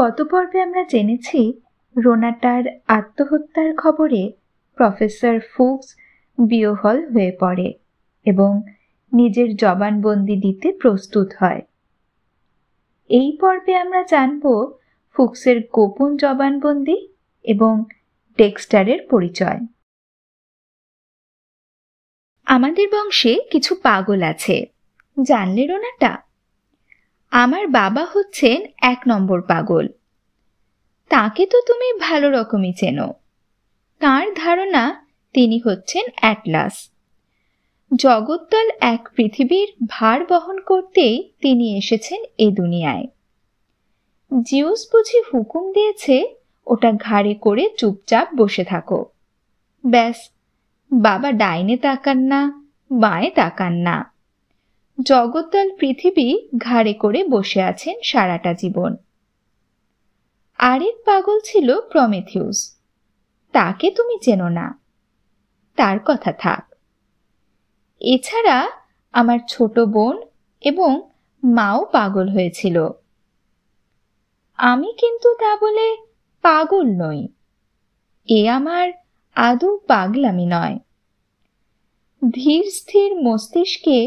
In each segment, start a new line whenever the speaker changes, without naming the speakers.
গত পর্বে আমরা জেনেছি রোনাটার আত্মহত্যার খবরে প্রফেসর ফুকস বিয়হল হয়ে পড়ে এবং নিজের জবানবন্দি দিতে প্রস্তুত হয় এই পর্বে আমরা জানব ফুকসের গোপন জবানবন্দি এবং টেক্সটারের পরিচয় আমাদের বংশে কিছু পাগল আছে জানলে রোনাটা আমার বাবা হচ্ছেন এক নম্বর পাগল তাকে তো তুমি ভালো রকমই চেনো তার ধারণা তিনি হচ্ছেন অ্যাটলাস জগদ্দল এক পৃথিবীর ভার বহন করতেই তিনি এসেছেন এ দুনিয়ায় জিউস বুঝি হুকুম দিয়েছে ওটা ঘাড়ে করে চুপচাপ বসে থাকো ব্যাস বাবা ডাইনে তাকান না বাঁয়ে তাকান না জগদ্দল পৃথিবী ঘাড়ে করে বসে আছেন সারাটা জীবন আরেক পাগল ছিল প্রমেথিউস তাকে তুমি চেনো না তার কথা থাক এছাড়া আমার ছোট বোন এবং মাও পাগল হয়েছিল আমি কিন্তু তা বলে পাগল নই এ আমার আদৌ পাগলামি নয় ধীর স্থির মস্তিষ্কে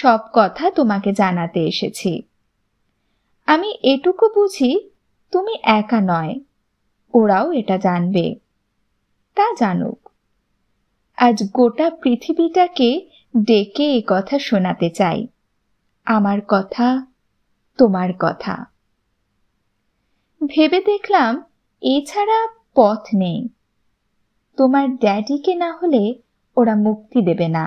সব কথা তোমাকে জানাতে এসেছি আমি এটুকু বুঝি তুমি একা নয় ওরাও এটা জানবে তা জানুক আজ গোটা পৃথিবীটাকে ডেকে এ কথা শোনাতে চাই আমার কথা তোমার কথা ভেবে দেখলাম এছাড়া পথ নেই তোমার ড্যাডিকে না হলে ওরা মুক্তি দেবে না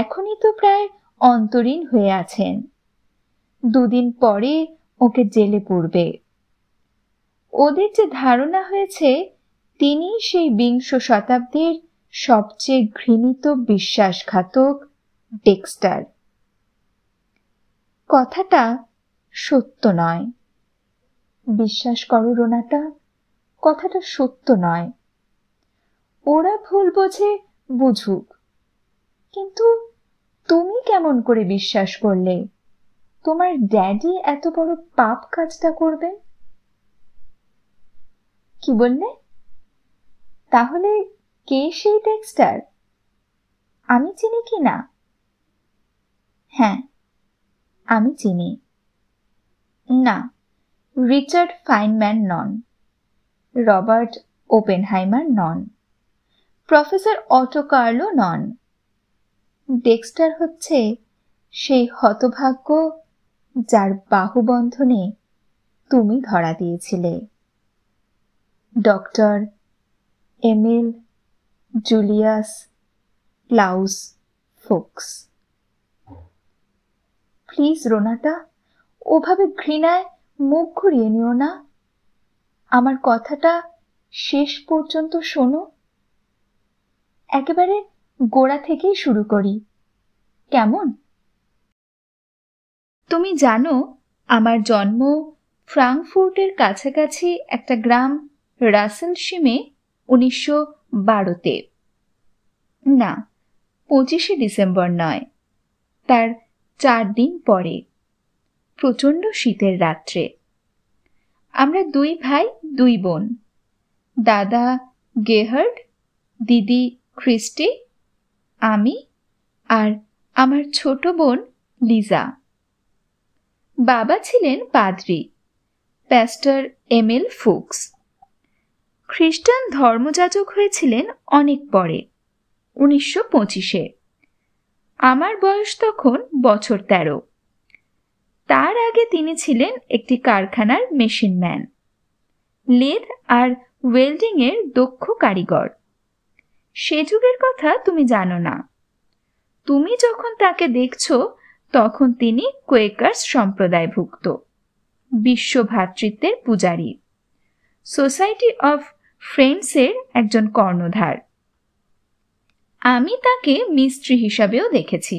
এখনই তো প্রায় অন্তরীণ হয়ে আছেন দুদিন পরে ওকে জেলে পড়বে ওদের যে ধারণা হয়েছে তিনি সেই বিংশ শতাব্দীর সবচেয়ে ঘৃণিত বিশ্বাসঘাতক ডেক্সটার কথাটা সত্য নয় বিশ্বাস করো রোনাটা কথাটা সত্য নয় ওরা ভুল বোঝে বুঝুক কিন্তু তুমি কেমন করে বিশ্বাস করলে তোমার ড্যাডি এত বড় পাপ কাজটা করবে কি বললে তাহলে কে সেই টেক্সটার আমি চিনি কি না হ্যাঁ আমি চিনি না রিচার্ড ফাইনম্যান নন রবার্ট ওপেনহাইমার নন প্রফেসর অটো কার্লো নন ডেক্সটার হচ্ছে সেই হতভাগ্য যার বাহুবন্ধনে তুমি ধরা দিয়েছিলে doctor Emil Julius Klaus Fuchs please Renata ওভাবে ঘৃণায় মুখ ঘুরিয়ে নিও না আমার কথাটা শেষ পর্যন্ত শোনো একেবারে গোড়া থেকেই শুরু করি কেমন তুমি জানো আমার জন্ম ফ্রাঙ্কফুর্টের কাছাকাছি একটা গ্রাম রাসেল সিমে উনিশশো বারোতে না পঁচিশে ডিসেম্বর নয় তার চার দিন পরে প্রচণ্ড শীতের রাত্রে আমরা দুই ভাই দুই বোন দাদা গেহার্ড দিদি খ্রিস্টি আমি আর আমার ছোট বোন লিজা বাবা ছিলেন পাদ্রি প্যাস্টার এম এল ফুকস খ্রিস্টান ধর্মযাজক হয়েছিলেন অনেক পরে উনিশশো পঁচিশে আমার বয়স তখন বছর তেরো তার আগে তিনি ছিলেন একটি কারখানার মেশিনম্যান লেদ আর ওয়েল্ডিংয়ের দক্ষ কারিগর সে যুগের কথা তুমি জানো না তুমি যখন তাকে দেখছ তখন তিনি কোয়েকার্স সম্প্রদায়ভুক্ত বিশ্ব ভ্রাতৃত্বের পূজারী সোসাইটি অফ ফ্রেন্ডসের একজন কর্ণধার আমি তাকে মিস্ত্রি হিসাবেও দেখেছি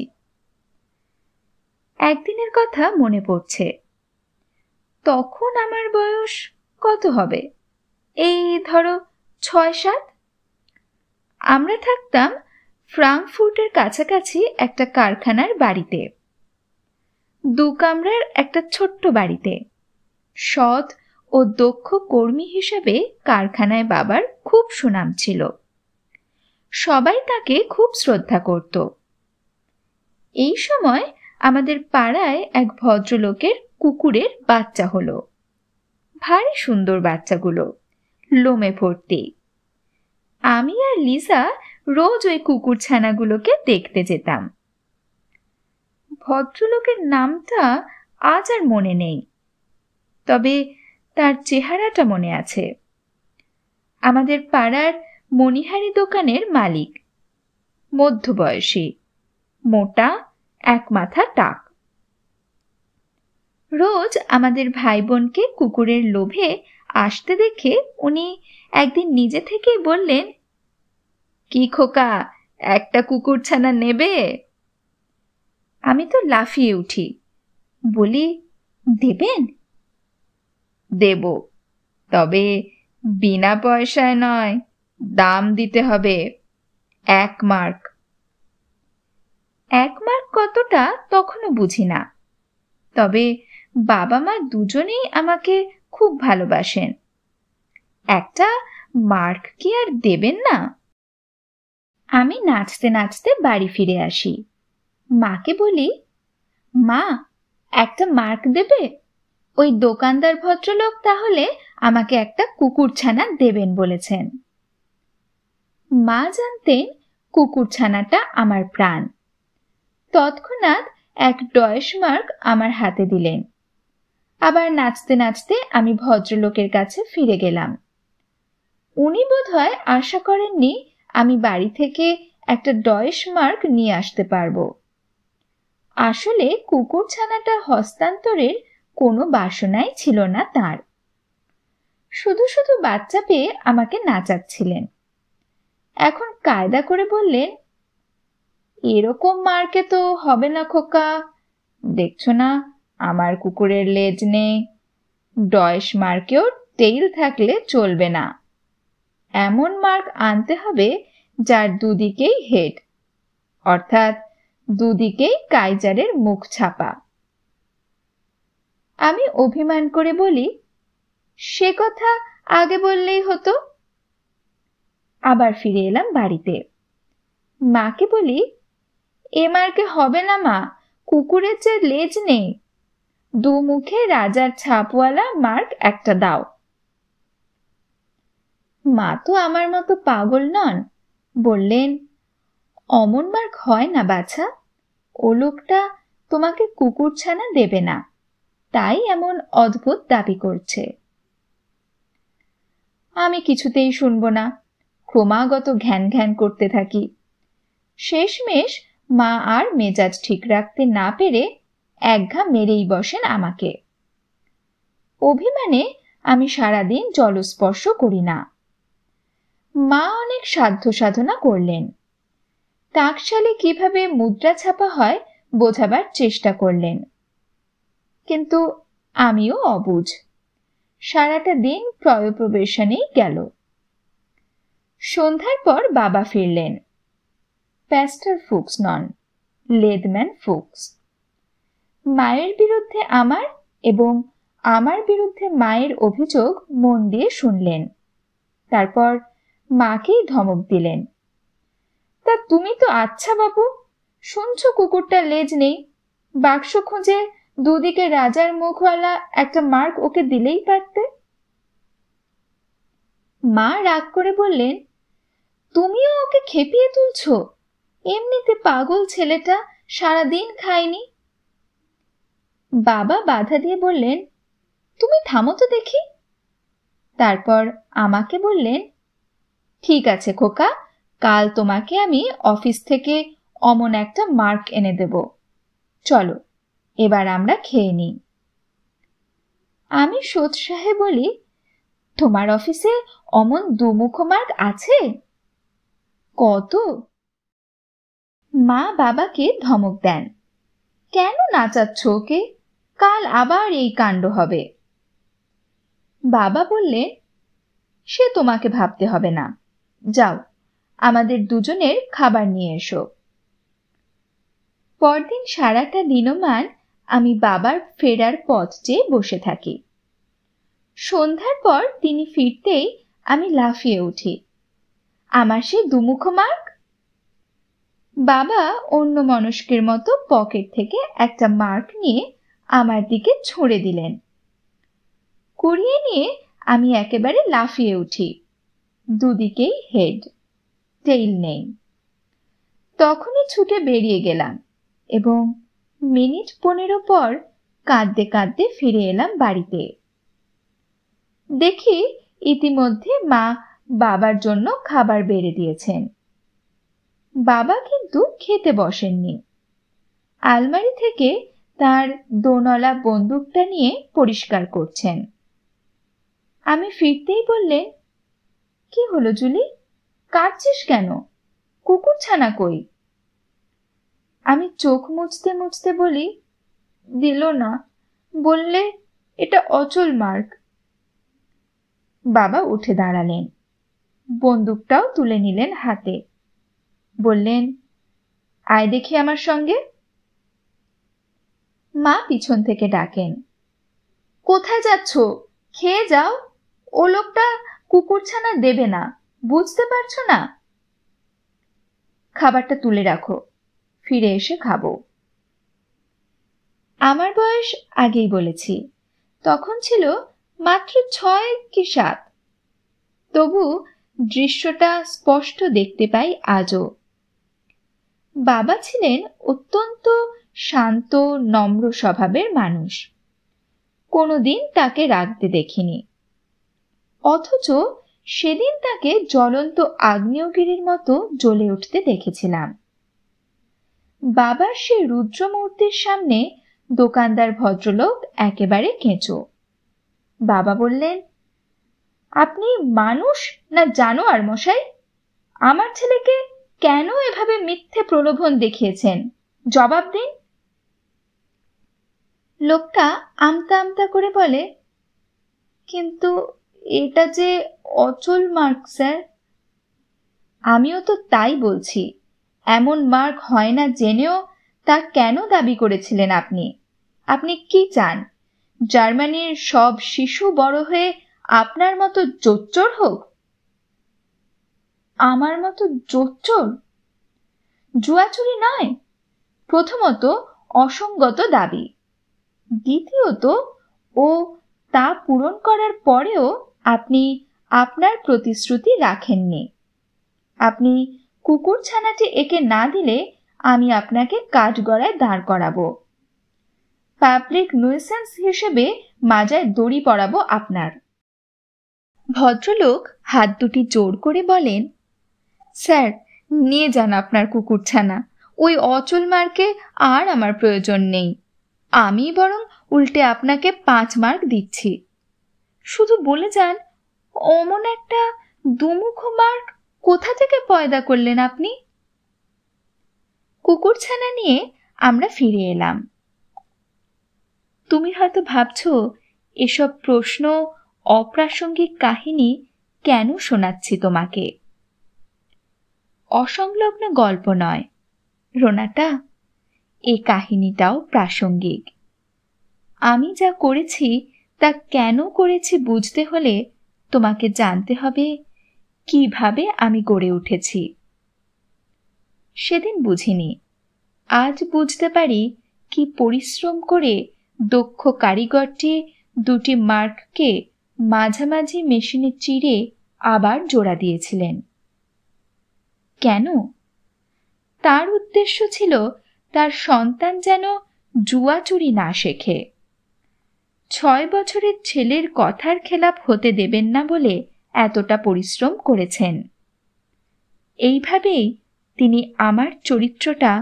একদিনের কথা মনে পড়ছে তখন আমার বয়স কত হবে এই ধরো ছয় সাত আমরা থাকতাম ফ্রাঙ্কফুর্টের কাছাকাছি একটা কারখানার বাড়িতে দু কামরার একটা ছোট্ট বাড়িতে সৎ ও দক্ষ কর্মী হিসাবে কারখানায় বাবার খুব সুনাম ছিল সবাই তাকে খুব শ্রদ্ধা করত এই সময় আমাদের পাড়ায় এক ভদ্রলোকের কুকুরের বাচ্চা হলো ভারী সুন্দর বাচ্চাগুলো লোমে ভর্তি আমি আর লিসা রোজ ওই কুকুর ছানাগুলোকে দেখতে যেতাম ভদ্রলোকের নামটা আজ আর মনে নেই তবে তার চেহারাটা মনে আছে আমাদের পাড়ার মণিহারি দোকানের মালিক মধ্যবয়সী মোটা এক মাথা টাক রোজ আমাদের ভাই বোনকে কুকুরের লোভে আসতে দেখে উনি একদিন নিজে থেকেই বললেন কি খোকা একটা কুকুরছানা নেবে আমি তো লাফিয়ে উঠি বলি দেবেন দেব তবে বিনা পয়সায় নয় দাম দিতে হবে এক মার্ক এক মার্ক কতটা তখনও বুঝি না তবে বাবা মা দুজনেই আমাকে খুব ভালোবাসেন একটা মার্ক কি আর দেবেন না আমি নাচতে নাচতে বাড়ি ফিরে আসি মাকে বলি মা একটা মার্ক দেবে ওই দোকানদার ভদ্রলোক তাহলে আমাকে একটা কুকুর ছানা দেবেন বলেছেন মা জানতেন কুকুর ছানাটা আমার প্রাণ তৎক্ষণাৎ এক ডয়েশ মার্ক আমার হাতে দিলেন আবার নাচতে নাচতে আমি ভদ্রলোকের কাছে ফিরে গেলাম উনি বোধহয় আশা করেননি আমি বাড়ি থেকে একটা ডয়েশ মার্ক নিয়ে আসতে পারবো আসলে কুকুরছানাটা হস্তান্তরের কোনো বাসনাই ছিল না তার শুধু শুধু বাচ্চা পেয়ে আমাকে নাচাচ্ছিলেন এখন কায়দা করে বললেন এরকম মার্কে তো হবে না খোকা দেখছো না আমার কুকুরের লেজ নেই ডয়েশ মার্কেও টেইল থাকলে চলবে না এমন মার্ক আনতে হবে যার দুদিকেই হেড অর্থাৎ দুদিকেই কাইজারের মুখ ছাপা আমি অভিমান করে বলি সে কথা আগে বললেই হতো আবার ফিরে এলাম বাড়িতে মাকে বলি এ মার্কে হবে না মা কুকুরের যে লেজ নেই দু মুখে রাজার ছাপওয়ালা মার্ক একটা দাও মা তো আমার মতো পাগল নন বললেন অমন মার্ক হয় না বাছা ও লোকটা তোমাকে কুকুর ছানা দেবে না তাই এমন অদ্ভুত দাবি করছে আমি কিছুতেই শুনব না ক্রমাগত ঘ্যান ঘ্যান করতে থাকি শেষমেশ মা আর মেজাজ ঠিক রাখতে না পেরে এক ঘা মেরেই বসেন আমাকে অভিমানে আমি সারাদিন জলস্পর্শ করি না মা অনেক সাধ্য সাধনা করলেন তাকশালে কিভাবে মুদ্রা ছাপা হয় বোঝাবার চেষ্টা করলেন কিন্তু আমিও অবুঝ সারাটা দিন ক্রয়প্রবেশনেই গেল সন্ধ্যার পর বাবা ফিরলেন প্যাস্টার ফুক্স নন লেদম্যান ফুক্স মায়ের বিরুদ্ধে আমার এবং আমার বিরুদ্ধে মায়ের অভিযোগ মন দিয়ে শুনলেন তারপর মাকেই ধমক দিলেন তা তুমি তো আচ্ছা বাবু শুনছো কুকুরটা লেজ নেই বাক্স খুঁজে দুদিকে রাজার মুখওয়ালা একটা মার্ক ওকে দিলেই পারতে মা রাগ করে বললেন তুমিও ওকে খেপিয়ে তুলছ এমনিতে পাগল ছেলেটা সারাদিন খায়নি বাবা বাধা দিয়ে বললেন তুমি থামো তো দেখি তারপর আমাকে বললেন ঠিক আছে খোকা কাল তোমাকে আমি অফিস থেকে অমন একটা মার্ক এনে দেব চলো এবার আমরা খেয়ে নিই আমি সোৎসাহে বলি তোমার অফিসে অমন দুমুখো মার্ক আছে কত মা বাবাকে ধমক দেন কেন নাচাচ্ছ ওকে কাল আবার এই কাণ্ড হবে বাবা বললেন সে তোমাকে ভাবতে হবে না যাও আমাদের দুজনের খাবার নিয়ে এসো পরদিন সারাটা দিনমান আমি বাবার ফেরার পথ চেয়ে বসে থাকি সন্ধ্যার পর তিনি ফিরতেই আমি লাফিয়ে উঠি আমার সে দুমুখ মার্ক বাবা অন্য মনস্কের মতো পকেট থেকে একটা মার্ক নিয়ে আমার দিকে ছুঁড়ে দিলেন কুড়িয়ে নিয়ে আমি একেবারে লাফিয়ে উঠি দুদিকেই হেড টেইল নেই তখনই ছুটে বেরিয়ে গেলাম এবং মিনিট পনেরো পর কাঁদতে কাঁদতে ফিরে এলাম বাড়িতে দেখি ইতিমধ্যে মা বাবার জন্য খাবার বেড়ে দিয়েছেন বাবা কিন্তু খেতে বসেননি আলমারি থেকে তার দোনলা বন্দুকটা নিয়ে পরিষ্কার করছেন আমি ফিরতেই বললেন কি হলো জুলি কাঁদছিস কেন কুকুর ছানা কই আমি চোখ মুছতে মুছতে বলি দিল না বললে এটা অচল মার্ক বাবা উঠে দাঁড়ালেন বন্দুকটাও তুলে নিলেন হাতে বললেন আয় দেখি আমার সঙ্গে মা পিছন থেকে ডাকেন কোথায় যাচ্ছ খেয়ে যাও ও লোকটা কুকুরছানা দেবে না বুঝতে পারছো না খাবারটা তুলে রাখো ফিরে এসে খাবো আমার বয়স আগেই বলেছি তখন ছিল মাত্র ছয় কি সাত তবু দৃশ্যটা স্পষ্ট দেখতে পাই আজও বাবা ছিলেন অত্যন্ত শান্ত নম্র স্বভাবের মানুষ কোনোদিন তাকে রাগতে দেখিনি অথচ সেদিন তাকে জ্বলন্ত আগ্নেয়গিরির মতো জ্বলে উঠতে দেখেছিলাম বাবার সে রুদ্রমূর্তির সামনে দোকানদার ভদ্রলোক একেবারে কেঁচো বাবা বললেন আপনি মানুষ না জানোয়ার মশাই আমার ছেলেকে কেন এভাবে মিথ্যে প্রলোভন দেখিয়েছেন জবাব দিন লোকটা আমতা আমতা করে বলে কিন্তু এটা যে অচল মার্ক স্যার আমিও তো তাই বলছি এমন মার্ক হয় না জেনেও তা কেন দাবি করেছিলেন আপনি আপনি কি চান জার্মানির সব শিশু বড় হয়ে আপনার মতো জোচ্চর হোক আমার মতো জোচ্চর জুয়াচুরি নয় প্রথমত অসঙ্গত দাবি দ্বিতীয়ত ও তা পূরণ করার পরেও আপনি আপনার প্রতিশ্রুতি রাখেননি আপনি কুকুর ছানাটি একে না দিলে আমি আপনাকে কাঠগড়ায় দাঁড় করাবো পাবলিক নুইসেন্স হিসেবে মাজায় দড়ি পরাবো আপনার ভদ্রলোক হাত দুটি জোর করে বলেন স্যার নিয়ে যান আপনার কুকুরছানা ওই অচল মার্কে আর আমার প্রয়োজন নেই আমি বরং উল্টে আপনাকে পাঁচ মার্ক দিচ্ছি শুধু বলে যান অমন একটা দুমুখ মার্ক কোথা থেকে পয়দা করলেন আপনি কুকুরছানা নিয়ে আমরা ফিরে এলাম তুমি হয়তো ভাবছ এসব প্রশ্ন অপ্রাসঙ্গিক কাহিনী কেন শোনাচ্ছি তোমাকে অসংলগ্ন গল্প নয় রোনাটা এই কাহিনীটাও প্রাসঙ্গিক আমি যা করেছি তা কেন করেছি বুঝতে হলে তোমাকে জানতে হবে কিভাবে আমি গড়ে উঠেছি সেদিন বুঝিনি আজ বুঝতে পারি কি পরিশ্রম করে দক্ষ কারিগরটি দুটি মার্ককে মাঝামাঝি মেশিনে চিড়ে আবার জোড়া দিয়েছিলেন কেন তার উদ্দেশ্য ছিল তার সন্তান যেন জুয়াচুরি না শেখে ছয় বছরের ছেলের কথার খেলাপ হতে দেবেন না বলে এতটা পরিশ্রম করেছেন এইভাবেই তিনি আমার চরিত্রটা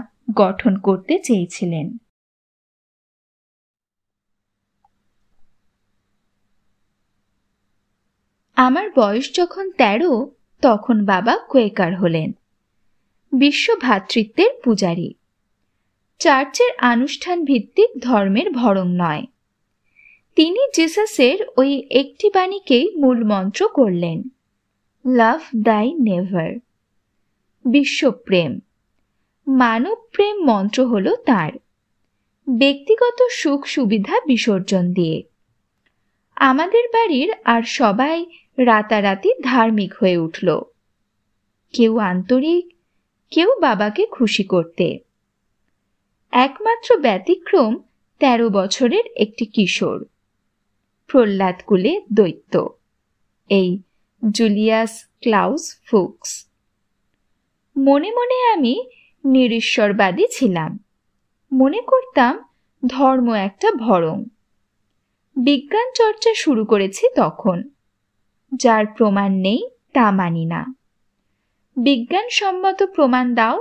গঠন করতে চেয়েছিলেন আমার বয়স যখন তেরো তখন বাবা কোয়েকার হলেন বিশ্ব ভ্রাতৃত্বের পূজারী চার্চের আনুষ্ঠান ভিত্তিক ধর্মের ভরম নয় তিনি জেসাসের ওই একটি বাণীকেই মূল মন্ত্র করলেন লাভ দাই নেভার বিশ্বপ্রেম মানব প্রেম মন্ত্র হল তার ব্যক্তিগত সুখ সুবিধা বিসর্জন দিয়ে আমাদের বাড়ির আর সবাই রাতারাতি ধার্মিক হয়ে উঠল কেউ আন্তরিক কেউ বাবাকে খুশি করতে একমাত্র ব্যতিক্রম তেরো বছরের একটি কিশোর প্রহ্লাদ কুলে দৈত্য এই জুলিয়াস ক্লাউস ফুকস মনে মনে আমি নিরীশ্বরবাদী ছিলাম মনে করতাম ধর্ম একটা ভরং বিজ্ঞান চর্চা শুরু করেছি তখন যার প্রমাণ নেই তা মানি না বিজ্ঞানসম্মত প্রমাণ দাও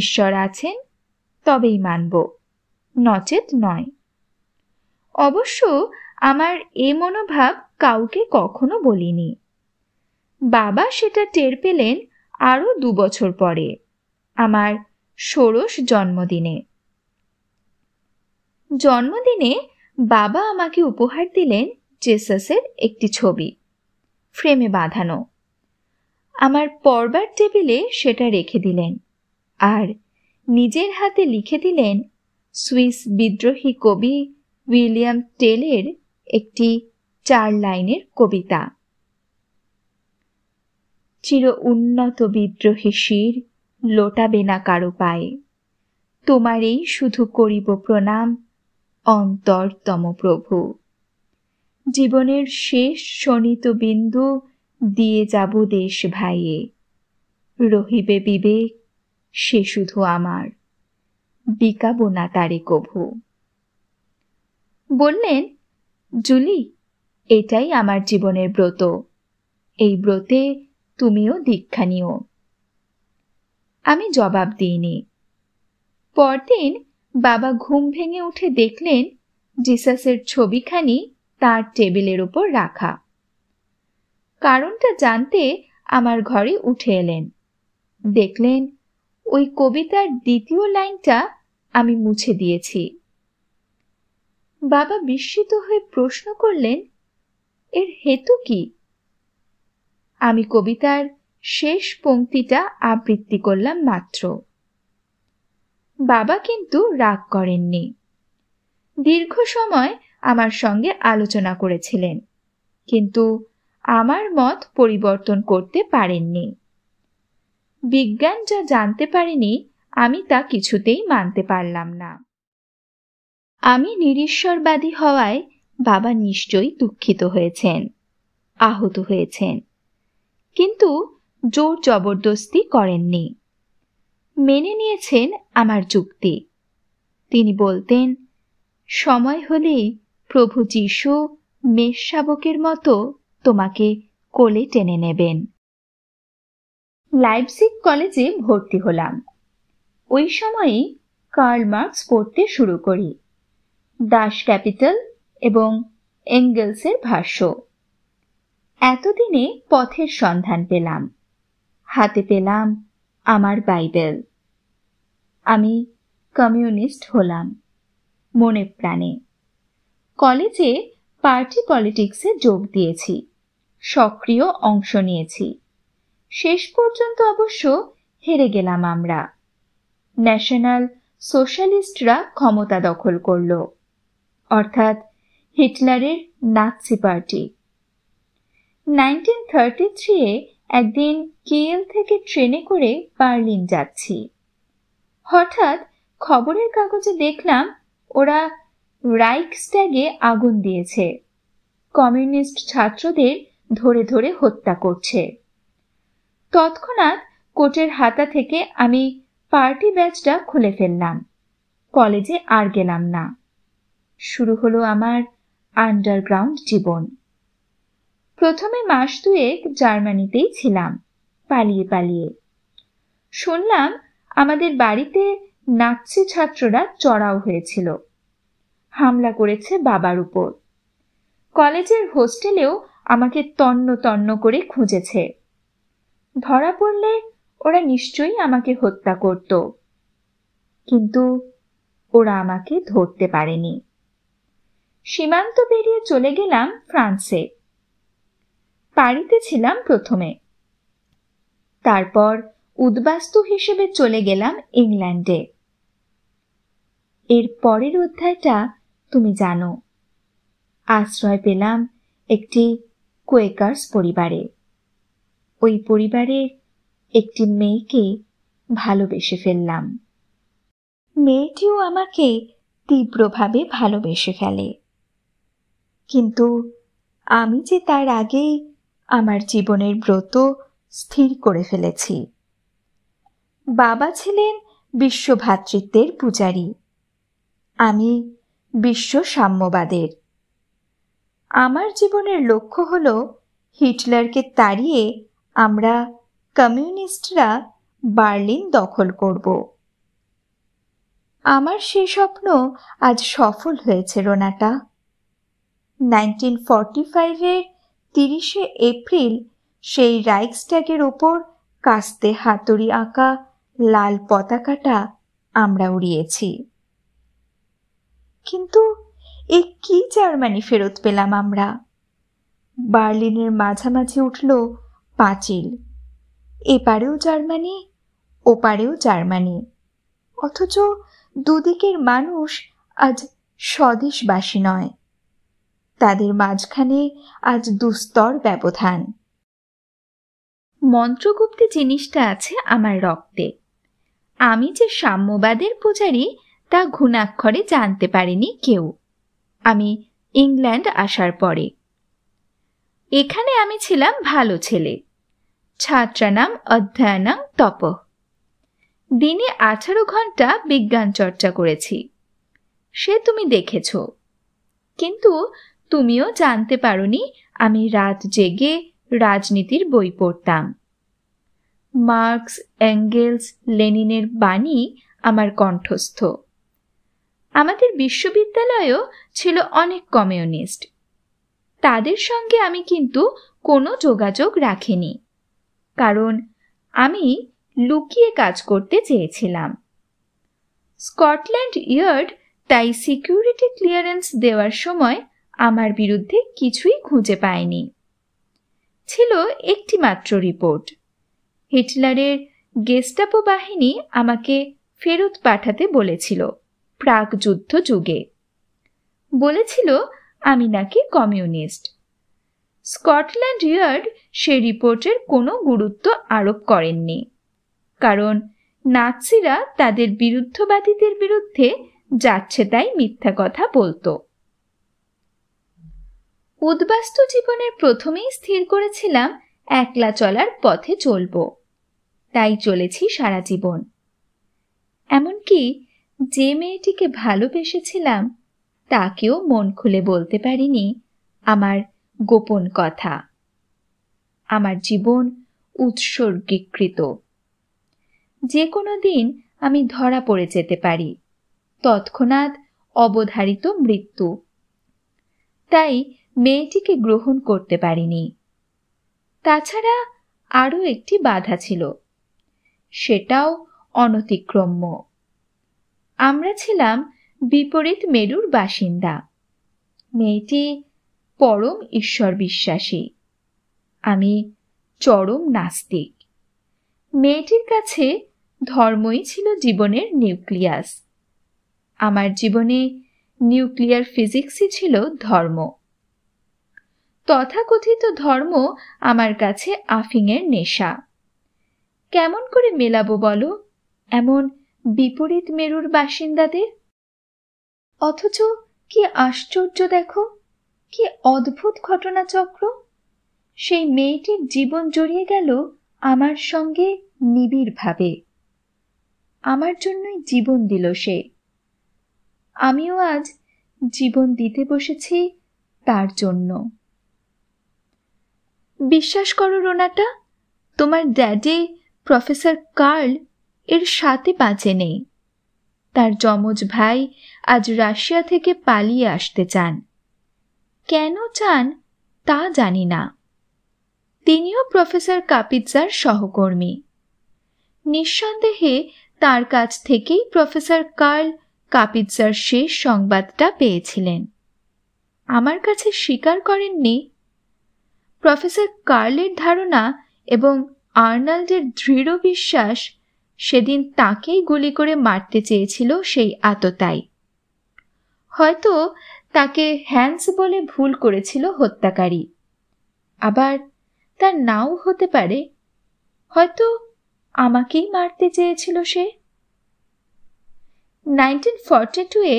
ঈশ্বর আছেন তবেই মানব নচেত নয় অবশ্য আমার এ মনোভাব কাউকে কখনো বলিনি বাবা সেটা টের পেলেন আরও দু বছর পরে আমার ষোড়শ জন্মদিনে জন্মদিনে বাবা আমাকে উপহার দিলেন জেসাসের একটি ছবি ফ্রেমে বাঁধানো আমার পরবার টেবিলে সেটা রেখে দিলেন আর নিজের হাতে লিখে দিলেন সুইস বিদ্রোহী কবি উইলিয়াম টেলের একটি চার লাইনের কবিতা চির উন্নত বিদ্রোহী শির লোটাবে না কারো পায়ে এই শুধু করিব প্রণাম অন্তরতম প্রভু জীবনের শেষ শোণিত বিন্দু দিয়ে যাব দেশ ভাইয়ে রহিবে বিবেক সে শুধু আমার বিকাব না তারে কভু বললেন জুলি এটাই আমার জীবনের ব্রত এই ব্রতে তুমিও দীক্ষা নিও আমি জবাব দিইনি পরদিন বাবা ঘুম ভেঙে উঠে দেখলেন জিসাসের ছবিখানি তার টেবিলের ওপর রাখা কারণটা জানতে আমার ঘরে উঠে এলেন দেখলেন ওই কবিতার দ্বিতীয় লাইনটা আমি মুছে দিয়েছি বাবা বিস্মিত হয়ে প্রশ্ন করলেন এর হেতু কি আমি কবিতার শেষ পংক্তিটা আবৃত্তি করলাম মাত্র বাবা কিন্তু রাগ করেননি দীর্ঘ সময় আমার সঙ্গে আলোচনা করেছিলেন কিন্তু আমার মত পরিবর্তন করতে পারেননি বিজ্ঞান যা জানতে পারেনি আমি তা কিছুতেই মানতে পারলাম না আমি নিরীশ্বরবাদী হওয়ায় বাবা নিশ্চয়ই দুঃখিত হয়েছেন আহত হয়েছেন কিন্তু জোর জবরদস্তি করেননি মেনে নিয়েছেন আমার যুক্তি তিনি বলতেন সময় হলেই প্রভু যীশু মেষ শাবকের মতো তোমাকে কোলে টেনে নেবেন লাইপসিক কলেজে ভর্তি হলাম ওই সময়ই কার্ল মার্কস পড়তে শুরু করি দাস ক্যাপিটাল এবং এঙ্গেলসের ভাষ্য এতদিনে পথের সন্ধান পেলাম হাতে পেলাম আমার বাইবেল আমি কমিউনিস্ট হলাম মনে প্রাণে কলেজে পার্টি পলিটিক্সে যোগ দিয়েছি সক্রিয় অংশ নিয়েছি শেষ পর্যন্ত অবশ্য হেরে গেলাম আমরা ন্যাশনাল সোশ্যালিস্টরা ক্ষমতা দখল করল অর্থাৎ হিটলারের Nazi party nineteen thirty three একদিন কিএল থেকে ট্রেনে করে বার্লিন যাচ্ছি হঠাৎ খবরের কাগজে দেখলাম ওরা রাইকস্ট্যাগে আগুন দিয়েছে কমিউনিস্ট ছাত্রদের ধরে ধরে হত্যা করছে তৎক্ষণাৎ কোটের হাতা থেকে আমি পার্টি ব্যাচটা খুলে ফেললাম কলেজে আর গেলাম না শুরু হলো আমার আন্ডারগ্রাউন্ড জীবন প্রথমে মাস দুয়েক জার্মানিতেই ছিলাম পালিয়ে পালিয়ে শুনলাম আমাদের বাড়িতে নাচছি ছাত্ররা চড়াও হয়েছিল হামলা করেছে বাবার উপর কলেজের হোস্টেলেও আমাকে তন্ন তন্ন করে খুঁজেছে ধরা পড়লে ওরা নিশ্চয়ই আমাকে হত্যা করত কিন্তু ওরা আমাকে ধরতে পারেনি সীমান্ত পেরিয়ে চলে গেলাম ফ্রান্সে পাড়িতে ছিলাম প্রথমে তারপর উদ্বাস্তু হিসেবে চলে গেলাম ইংল্যান্ডে এর পরের অধ্যায়টা তুমি জানো আশ্রয় পেলাম একটি কোয়েকার্স পরিবারে ওই পরিবারের একটি মেয়েকে ভালোবেসে ফেললাম মেয়েটিও আমাকে তীব্রভাবে ভালোবেসে ফেলে কিন্তু আমি যে তার আগেই আমার জীবনের ব্রত স্থির করে ফেলেছি বাবা ছিলেন বিশ্বভাতৃত্বের পূজারী আমি বিশ্ব সাম্যবাদের আমার জীবনের লক্ষ্য হল হিটলারকে তাড়িয়ে আমরা কমিউনিস্টরা বার্লিন দখল করব আমার সেই স্বপ্ন আজ সফল হয়েছে রোনাটা নাইনটিন ফর্টি ফাইভের তিরিশে এপ্রিল সেই রাইকস্ট্যাগের ওপর কাস্তে হাতুড়ি আঁকা লাল পতাকাটা আমরা উড়িয়েছি কিন্তু এ কি জার্মানি ফেরত পেলাম আমরা বার্লিনের মাঝামাঝি উঠল পাঁচিল এপারেও জার্মানি ওপারেও জার্মানি অথচ দুদিকের মানুষ আজ স্বদেশবাসী নয় তাদের মাঝখানে আজ দুস্তর ব্যবধান মন্ত্রগুপ্ত জিনিসটা আছে আমার রক্তে আমি যে সাম্যবাদের পূজারী তা ঘুণাক্ষরে জানতে পারেনি কেউ আমি ইংল্যান্ড আসার পরে এখানে আমি ছিলাম ভালো ছেলে ছাত্রানাম অধ্যয়নাং তপ দিনে আঠারো ঘন্টা বিজ্ঞান চর্চা করেছি সে তুমি দেখেছ কিন্তু তুমিও জানতে পারোনি আমি রাত জেগে রাজনীতির বই পড়তাম মার্কস অ্যাঙ্গেলস লেনিনের বাণী আমার কণ্ঠস্থ আমাদের বিশ্ববিদ্যালয়েও ছিল অনেক কমিউনিস্ট তাদের সঙ্গে আমি কিন্তু কোনো যোগাযোগ রাখিনি কারণ আমি লুকিয়ে কাজ করতে চেয়েছিলাম স্কটল্যান্ড ইয়ার্ড তাই সিকিউরিটি ক্লিয়ারেন্স দেওয়ার সময় আমার বিরুদ্ধে কিছুই খুঁজে পায়নি ছিল একটি মাত্র রিপোর্ট হিটলারের গেস্টাপো বাহিনী আমাকে ফেরত পাঠাতে বলেছিল প্রাক যুদ্ধ যুগে বলেছিল আমি নাকি কমিউনিস্ট স্কটল্যান্ড ইয়ার্ড সে রিপোর্টের কোনো গুরুত্ব আরোপ করেননি কারণ নাৎসিরা তাদের বিরুদ্ধবাদীদের বিরুদ্ধে যাচ্ছে তাই মিথ্যা কথা বলতো উদ্বাস্তু জীবনের প্রথমেই স্থির করেছিলাম একলা চলার পথে চলব তাই চলেছি সারা জীবন এমনকি যে মেয়েটিকে ভালোবেসেছিলাম তাকেও মন খুলে বলতে পারিনি আমার গোপন কথা আমার জীবন উৎসর্গীকৃত যে কোনো দিন আমি ধরা পড়ে যেতে পারি তৎক্ষণাৎ অবধারিত মৃত্যু তাই মেয়েটিকে গ্রহণ করতে পারিনি তাছাড়া আরও একটি বাধা ছিল সেটাও অনতিক্রম্য আমরা ছিলাম বিপরীত মেরুর বাসিন্দা মেয়েটি পরম ঈশ্বর বিশ্বাসী আমি চরম নাস্তিক মেয়েটির কাছে ধর্মই ছিল জীবনের নিউক্লিয়াস আমার জীবনে নিউক্লিয়ার ফিজিক্সই ছিল ধর্ম তথাকথিত ধর্ম আমার কাছে আফিংয়ের নেশা কেমন করে মেলাবো বলো এমন বিপরীত মেরুর বাসিন্দাদের অথচ কি আশ্চর্য দেখো কি অদ্ভুত ঘটনাচক্র সেই মেয়েটির জীবন জড়িয়ে গেল আমার সঙ্গে নিবিড়ভাবে আমার জন্যই জীবন দিল সে আমিও আজ জীবন দিতে বসেছি তার জন্য বিশ্বাস করো রোনাটা তোমার ড্যাডি প্রফেসর কার্ল এর সাথে বাঁচে নেই তার যমজ ভাই আজ রাশিয়া থেকে পালিয়ে আসতে চান কেন চান তা জানি না তিনিও প্রফেসর কাপিৎজার সহকর্মী নিঃসন্দেহে তার কাছ থেকেই প্রফেসর কার্ল কাপিৎজার শেষ সংবাদটা পেয়েছিলেন আমার কাছে স্বীকার করেননি প্রফেসর কার্লের ধারণা এবং আর্নাল্ডের দৃঢ় বিশ্বাস সেদিন তাকেই গুলি করে মারতে চেয়েছিল সেই আততাই হয়তো তাকে হ্যান্স বলে ভুল করেছিল হত্যাকারী আবার তার নাও হতে পারে হয়তো আমাকেই মারতে চেয়েছিল সে নাইনটিন ফর্টি টুয়ে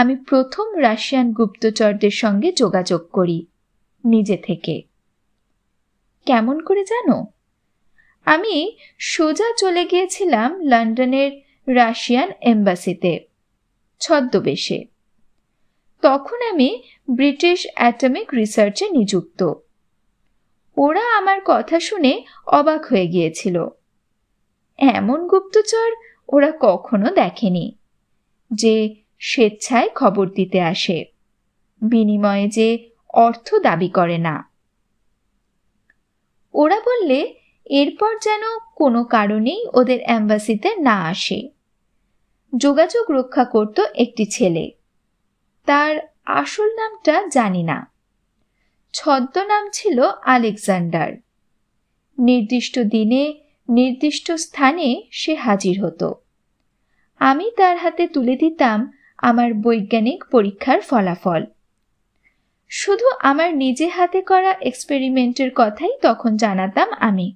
আমি প্রথম রাশিয়ান গুপ্তচরদের সঙ্গে যোগাযোগ করি নিজে থেকে কেমন করে জানো আমি সোজা চলে গিয়েছিলাম লন্ডনের রাশিয়ান এম্বাসিতে ছদ্মবেশে তখন আমি ব্রিটিশ অ্যাটমিক রিসার্চে নিযুক্ত ওরা আমার কথা শুনে অবাক হয়ে গিয়েছিল এমন গুপ্তচর ওরা কখনো দেখেনি যে স্বেচ্ছায় খবর দিতে আসে বিনিময়ে যে অর্থ দাবি করে না ওরা বললে এরপর যেন কোনো কারণেই ওদের অ্যাম্বাসিতে না আসে যোগাযোগ রক্ষা করত একটি ছেলে তার আসল নামটা জানি না ছদ্মনাম ছিল আলেকজান্ডার নির্দিষ্ট দিনে নির্দিষ্ট স্থানে সে হাজির হতো আমি তার হাতে তুলে দিতাম আমার বৈজ্ঞানিক পরীক্ষার ফলাফল শুধু আমার নিজে হাতে করা এক্সপেরিমেন্টের কথাই তখন জানাতাম আমি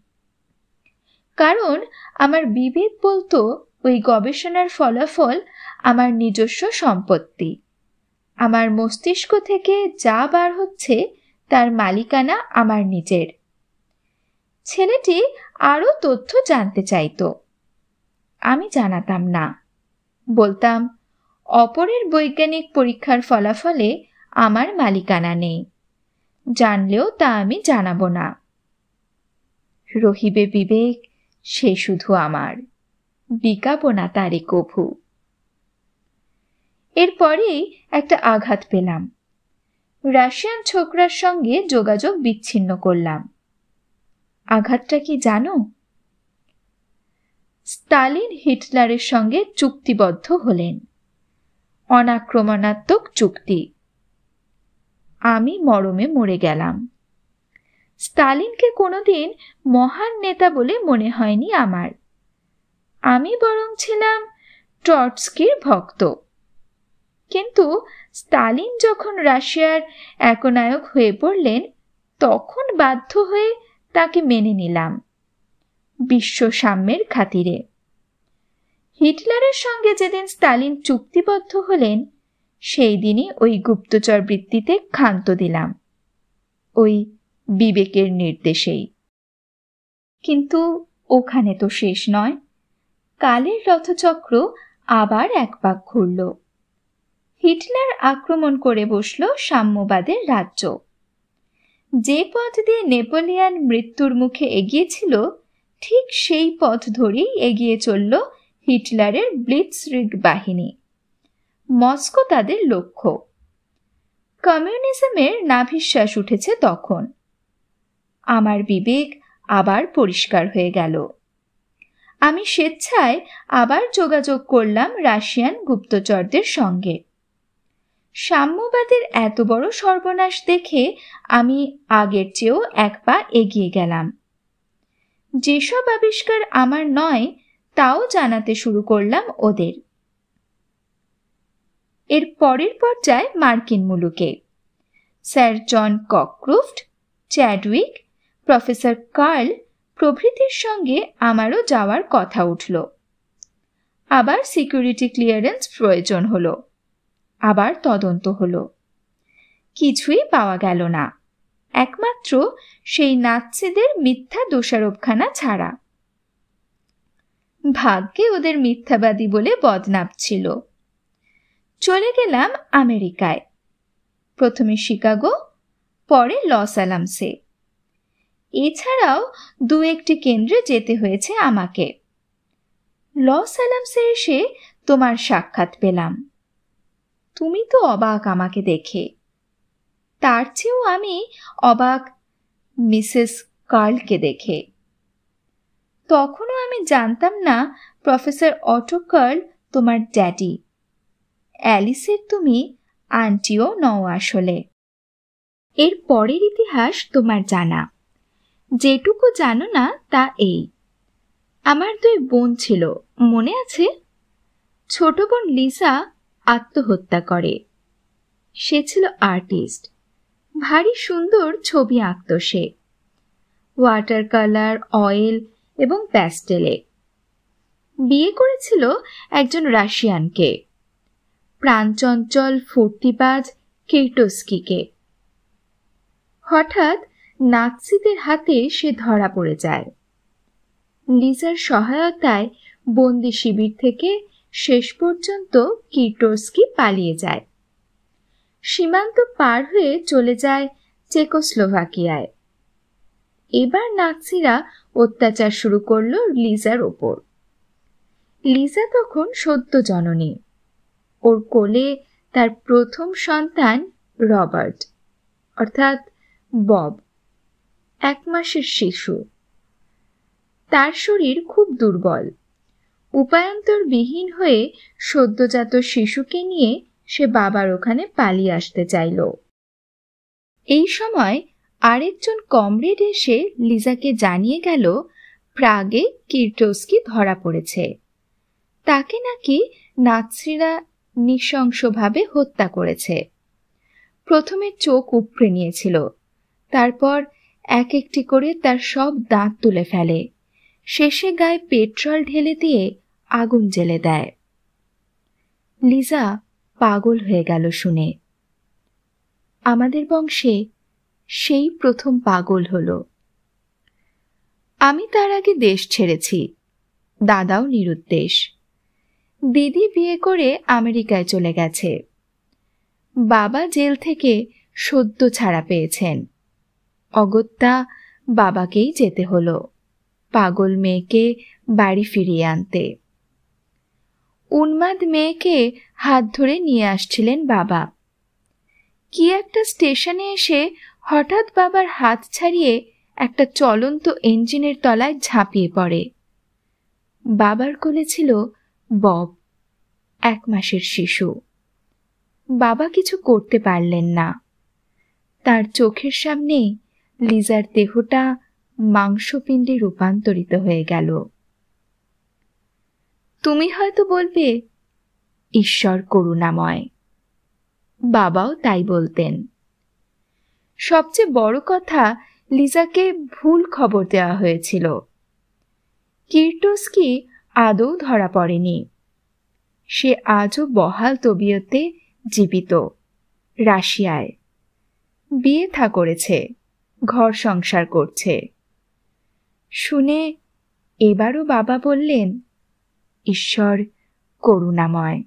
কারণ আমার বিবেক বলতো ওই গবেষণার ফলাফল আমার নিজস্ব সম্পত্তি আমার মস্তিষ্ক থেকে যা বার হচ্ছে তার মালিকানা আমার নিজের ছেলেটি আরও তথ্য জানতে চাইত আমি জানাতাম না বলতাম অপরের বৈজ্ঞানিক পরীক্ষার ফলাফলে আমার মালিকানা নেই জানলেও তা আমি জানাবো না রহিবে বিবেক সে শুধু আমার বিজ্ঞাপনা তারে কভু এরপরেই একটা আঘাত পেলাম রাশিয়ান ছোকরার সঙ্গে যোগাযোগ বিচ্ছিন্ন করলাম আঘাতটা কি জানো স্টালিন হিটলারের সঙ্গে চুক্তিবদ্ধ হলেন অনাক্রমণাত্মক চুক্তি আমি মরমে মরে গেলাম স্টালিনকে কোনোদিন মহান নেতা বলে মনে হয়নি আমার আমি বরং ছিলাম টর্টস্কির ভক্ত কিন্তু স্টালিন যখন রাশিয়ার একনায়ক হয়ে পড়লেন তখন বাধ্য হয়ে তাকে মেনে নিলাম বিশ্ব সাম্যের খাতিরে হিটলারের সঙ্গে যেদিন স্টালিন চুক্তিবদ্ধ হলেন সেই দিনই ওই গুপ্তচর বৃত্তিতে ক্ষান্ত দিলাম ওই বিবেকের নির্দেশেই কিন্তু ওখানে তো শেষ নয় কালের রথচক্র আবার এক পাক ঘুরল হিটলার আক্রমণ করে বসল সাম্যবাদের রাজ্য যে পথ দিয়ে নেপোলিয়ান মৃত্যুর মুখে এগিয়েছিল ঠিক সেই পথ ধরেই এগিয়ে চলল হিটলারের ব্লিৎসরিগ বাহিনী মস্কো তাদের লক্ষ্য কমিউনিজমের নাভিশ্বাস উঠেছে তখন আমার বিবেক আবার পরিষ্কার হয়ে গেল আমি স্বেচ্ছায় আবার যোগাযোগ করলাম রাশিয়ান গুপ্তচরদের সঙ্গে সাম্যবাদের এত বড় সর্বনাশ দেখে আমি আগের চেয়েও এক পা এগিয়ে গেলাম যেসব আবিষ্কার আমার নয় তাও জানাতে শুরু করলাম ওদের এর পরের পর্যায় মার্কিন মুলুকে sir John Cockcroft Chadwick professor Karl প্রভৃতির সঙ্গে আমারও যাওয়ার কথা উঠল আবার সিকিউরিটি ক্লিয়ারেন্স প্রয়োজন হল আবার তদন্ত হলো কিছুই পাওয়া গেল না একমাত্র সেই নাৎসিদের মিথ্যা দোষারোপখানা ছাড়া ভাগ্যে ওদের মিথ্যাবাদী বলে বদনাম ছিল চলে গেলাম আমেরিকায় প্রথমে শিকাগো পরে লস অ্যালামসে এছাড়াও দু একটি কেন্দ্রে যেতে হয়েছে আমাকে লস অ্যালামসে এসে তোমার সাক্ষাৎ পেলাম তুমি তো অবাক আমাকে দেখে তার চেয়েও আমি অবাক মিসেস কার্লকে দেখে তখনও আমি জানতাম না প্রফেসর অটো কার্ল তোমার ড্যাডি অ্যালিসের তুমি আন্টিও নও আসলে এর পরের ইতিহাস তোমার জানা যেটুকু জানো না তা এই আমার দুই বোন ছিল মনে আছে ছোট বোন লিসা আত্মহত্যা করে সে ছিল আর্টিস্ট ভারী সুন্দর ছবি আঁকত সে ওয়াটার কালার অয়েল এবং প্যাস্টেলে বিয়ে করেছিল একজন রাশিয়ানকে প্রাণচঞ্চল ফুর্তিবাজ কির্টোস্কিকে হঠাৎ নাকসিদের হাতে সে ধরা পড়ে যায় লিজার সহায়তায় বন্দি শিবির থেকে শেষ পর্যন্ত কিটোস্কি পালিয়ে যায় সীমান্ত পার হয়ে চলে যায় চেকোস্লোভাকিয়ায় এবার নাকসিরা অত্যাচার শুরু করল লিজার ওপর লিজা তখন সদ্য জননী ওর কোলে তার প্রথম সন্তান রবার্ট অর্থাৎ বব এক মাসের শিশু তার শরীর খুব দুর্বল বিহীন হয়ে সদ্যজাত শিশুকে নিয়ে সে বাবার ওখানে পালিয়ে আসতে চাইল এই সময় আরেকজন কমরেড এসে লিজাকে জানিয়ে গেল প্রাগে কির্টোস্কি ধরা পড়েছে তাকে নাকি নাৎসিরা নৃশংসভাবে হত্যা করেছে প্রথমে চোখ উপড়ে নিয়েছিল তারপর এক একটি করে তার সব দাঁত তুলে ফেলে শেষে গায়ে পেট্রল ঢেলে দিয়ে আগুন জেলে দেয় লিজা পাগল হয়ে গেল শুনে আমাদের বংশে সেই প্রথম পাগল হলো আমি তার আগে দেশ ছেড়েছি দাদাও নিরুদ্দেশ দিদি বিয়ে করে আমেরিকায় চলে গেছে বাবা জেল থেকে সদ্য ছাড়া পেয়েছেন অগত্যা বাবাকেই যেতে হলো পাগল মেয়েকে বাড়ি ফিরিয়ে আনতে উন্মাদ মেয়েকে হাত ধরে নিয়ে আসছিলেন বাবা কি একটা স্টেশনে এসে হঠাৎ বাবার হাত ছাড়িয়ে একটা চলন্ত ইঞ্জিনের তলায় ঝাঁপিয়ে পড়ে বাবার কোলে ছিল বব এক মাসের শিশু বাবা কিছু করতে পারলেন না তার চোখের সামনেই লিজার দেহটা মাংসপিণ্ডে রূপান্তরিত হয়ে গেল তুমি হয়তো বলবে ঈশ্বর করুণাময় বাবাও তাই বলতেন সবচেয়ে বড় কথা লিজাকে ভুল খবর দেওয়া হয়েছিল কির্টোস্কি আদৌ ধরা পড়েনি সে আজও বহাল তবিয়তে জীবিত রাশিয়ায় বিয়ে থা করেছে ঘর সংসার করছে শুনে এবারও বাবা বললেন ঈশ্বর করুণাময়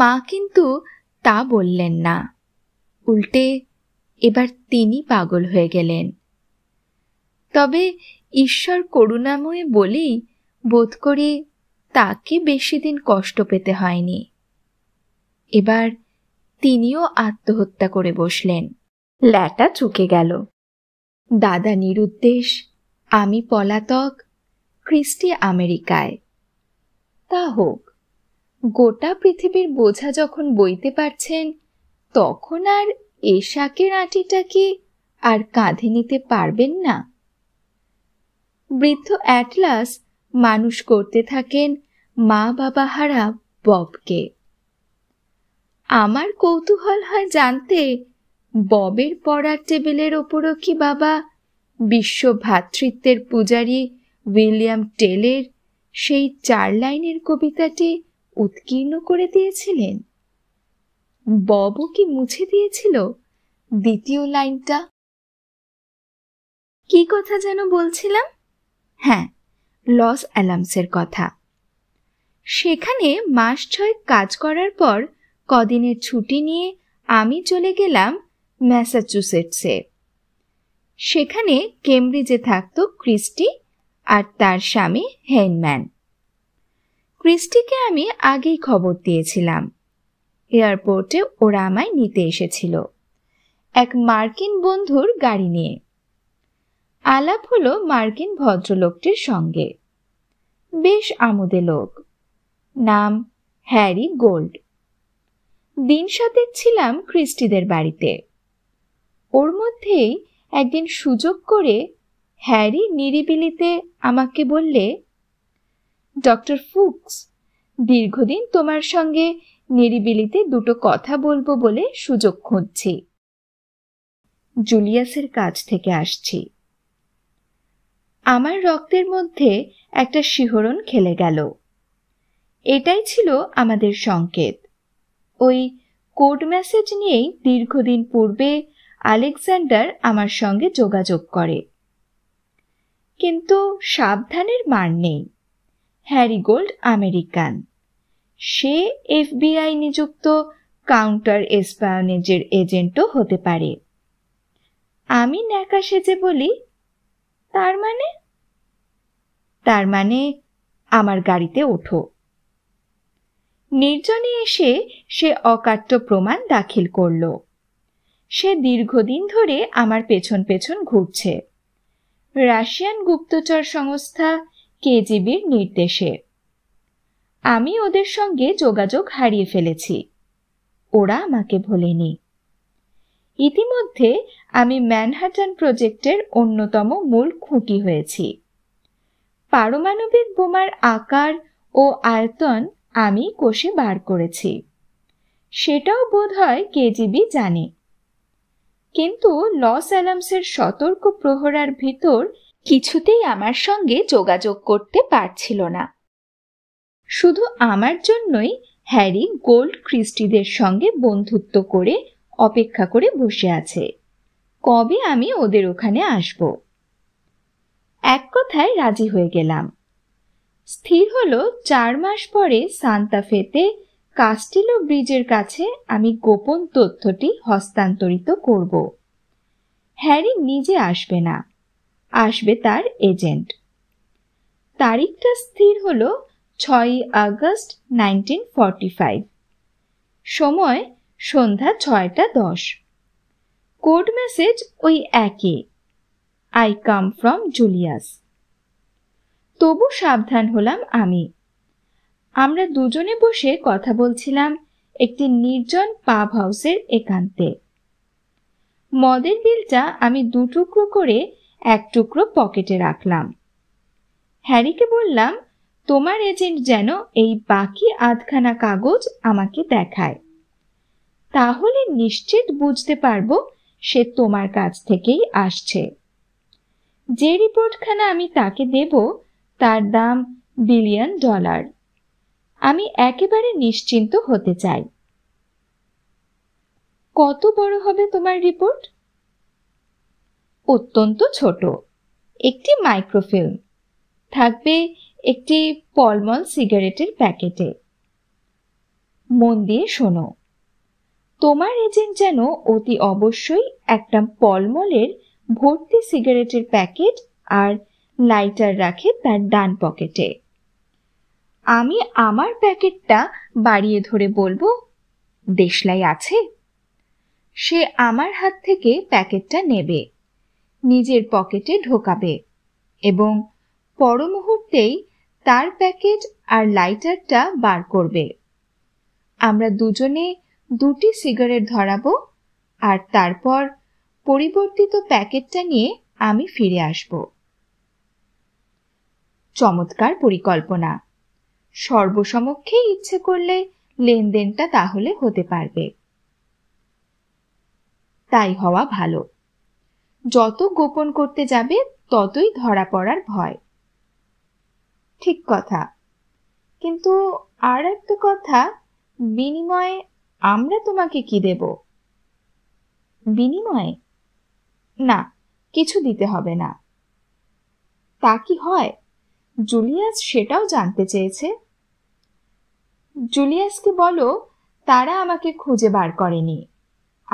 মা কিন্তু তা বললেন না উল্টে এবার তিনি পাগল হয়ে গেলেন তবে ঈশ্বর করুণাময় বলেই বোধ করি তাকে বেশি দিন কষ্ট পেতে হয়নি এবার তিনিও আত্মহত্যা করে বসলেন ল্যাটা চুকে গেল দাদা নিরুদ্দেশ আমি পলাতক ক্রিস্টি আমেরিকায় তা হোক গোটা পৃথিবীর বোঝা যখন বইতে পারছেন তখন আর এশাকের আঁটিটা কি আর কাঁধে নিতে পারবেন না বৃদ্ধ অ্যাটলাস মানুষ করতে থাকেন মা বাবা হারা ববকে আমার কৌতূহল হয় জানতে ববের পড়ার টেবিলের ওপরও কি বাবা বিশ্ব ভ্রাতৃত্বের পূজারী উইলিয়াম টেলের সেই চার লাইনের কবিতাটি উৎকীর্ণ করে দিয়েছিলেন ববও কি মুছে দিয়েছিল দ্বিতীয় লাইনটা কি কথা যেন বলছিলাম হ্যাঁ লস অ্যালামসের কথা সেখানে মাস ছয়েক কাজ করার পর কদিনের ছুটি নিয়ে আমি চলে গেলাম ম্যাসাচুসেটসে সেখানে কেমব্রিজে থাকত ক্রিস্টি আর তার স্বামী হেনম্যান ক্রিস্টিকে আমি আগেই খবর দিয়েছিলাম এয়ারপোর্টে ওরা আমায় নিতে এসেছিল এক মার্কিন বন্ধুর গাড়ি নিয়ে আলাপ হলো মার্কিন ভদ্রলোকটির সঙ্গে বেশ আমোদে লোক নাম হ্যারি গোল্ড দিন সাতেক ছিলাম ক্রিস্টিদের বাড়িতে ওর মধ্যেই একদিন সুযোগ করে হ্যারি নিরিবিলিতে আমাকে বললে ডক্টর ফুকস দীর্ঘদিন তোমার সঙ্গে নিরিবিলিতে দুটো কথা বলবো বলে সুযোগ খুঁজছি জুলিয়াসের কাছ থেকে আসছি আমার রক্তের মধ্যে একটা শিহরণ খেলে গেল এটাই ছিল আমাদের সংকেত ওই কোড মেসেজ নিয়েই দীর্ঘদিন পূর্বে আলেকজান্ডার আমার সঙ্গে যোগাযোগ করে কিন্তু সাবধানের মার নেই হ্যারিগোল্ড আমেরিকান সে এফবিআই নিযুক্ত কাউন্টার এসপায়নেজের এজেন্টও হতে পারে আমি ন্যাকা সেজে বলি তার মানে তার মানে আমার গাড়িতে ওঠো নির্জনে এসে সে অকাট্য প্রমাণ দাখিল করলো সে দীর্ঘদিন ধরে আমার পেছন পেছন ঘুরছে রাশিয়ান গুপ্তচর সংস্থা কেজিবির নির্দেশে আমি ওদের সঙ্গে যোগাযোগ হারিয়ে ফেলেছি ওরা আমাকে ভোলেনি ইতিমধ্যে আমি ম্যানহাটন প্রজেক্টের অন্যতম মূল খুঁটি হয়েছি পারমাণবিক বোমার আকার ও আয়তন আমি কোষে বার করেছি সেটাও বোধ হয় কেজিবি জানে কিন্তু লস অ্যালামসের সতর্ক প্রহরার ভিতর কিছুতেই আমার সঙ্গে যোগাযোগ করতে পারছিল না শুধু আমার জন্যই হ্যারি গোল্ড ক্রিস্টিদের সঙ্গে বন্ধুত্ব করে অপেক্ষা করে বসে আছে কবে আমি ওদের ওখানে আসব এক কথায় রাজি হয়ে গেলাম স্থির হলো চার মাস পরে সান্তাফেতে কাস্টিলো ব্রিজের কাছে আমি গোপন তথ্যটি হস্তান্তরিত করব হ্যারি নিজে আসবে না আসবে তার এজেন্ট তারিখটা স্থির হল ছয়ই আগস্ট নাইনটিন সময় সন্ধ্যা ছয়টা দশ কোড মেসেজ ওই একে আই কাম ফ্রম জুলিয়াস তবু সাবধান হলাম আমি আমরা দুজনে বসে কথা বলছিলাম একটি নির্জন পাব হাউসের একান্তে মদের বিলটা আমি দু টুকরো করে এক টুকরো পকেটে রাখলাম হ্যারিকে বললাম তোমার এজেন্ট যেন এই বাকি আধখানা কাগজ আমাকে দেখায় তাহলে নিশ্চিত বুঝতে পারবো সে তোমার কাছ থেকেই আসছে যে রিপোর্টখানা আমি তাকে দেব তার দাম বিলিয়ন ডলার আমি একেবারে নিশ্চিন্ত হতে চাই কত বড় হবে তোমার রিপোর্ট অত্যন্ত ছোট একটি মাইক্রোফিল্ম থাকবে একটি পলমল সিগারেটের প্যাকেটে মন দিয়ে শোনো তোমার এজেন্ট যেন অতি অবশ্যই একটা পলমলের ভর্তি সিগারেটের প্যাকেট আর লাইটার রাখে তার ডান পকেটে আমি আমার প্যাকেটটা বাড়িয়ে ধরে বলবো দেশলাই আছে সে আমার হাত থেকে প্যাকেটটা নেবে নিজের পকেটে ঢোকাবে এবং পর মুহূর্তেই তার প্যাকেট আর লাইটারটা বার করবে আমরা দুজনে দুটি সিগারেট ধরাবো আর তারপর পরিবর্তিত প্যাকেটটা নিয়ে আমি ফিরে আসব চমৎকার পরিকল্পনা সর্বসমক্ষে ইচ্ছে করলে লেনদেনটা তাহলে হতে পারবে তাই হওয়া ভালো যত গোপন করতে যাবে ততই ধরা পড়ার ভয় ঠিক কথা কিন্তু আর একটা কথা বিনিময়ে আমরা তোমাকে কি দেব বিনিময়ে না কিছু দিতে হবে না তা কি হয় জুলিয়াস সেটাও জানতে চেয়েছে জুলিয়াসকে বলো তারা আমাকে খুঁজে বার করেনি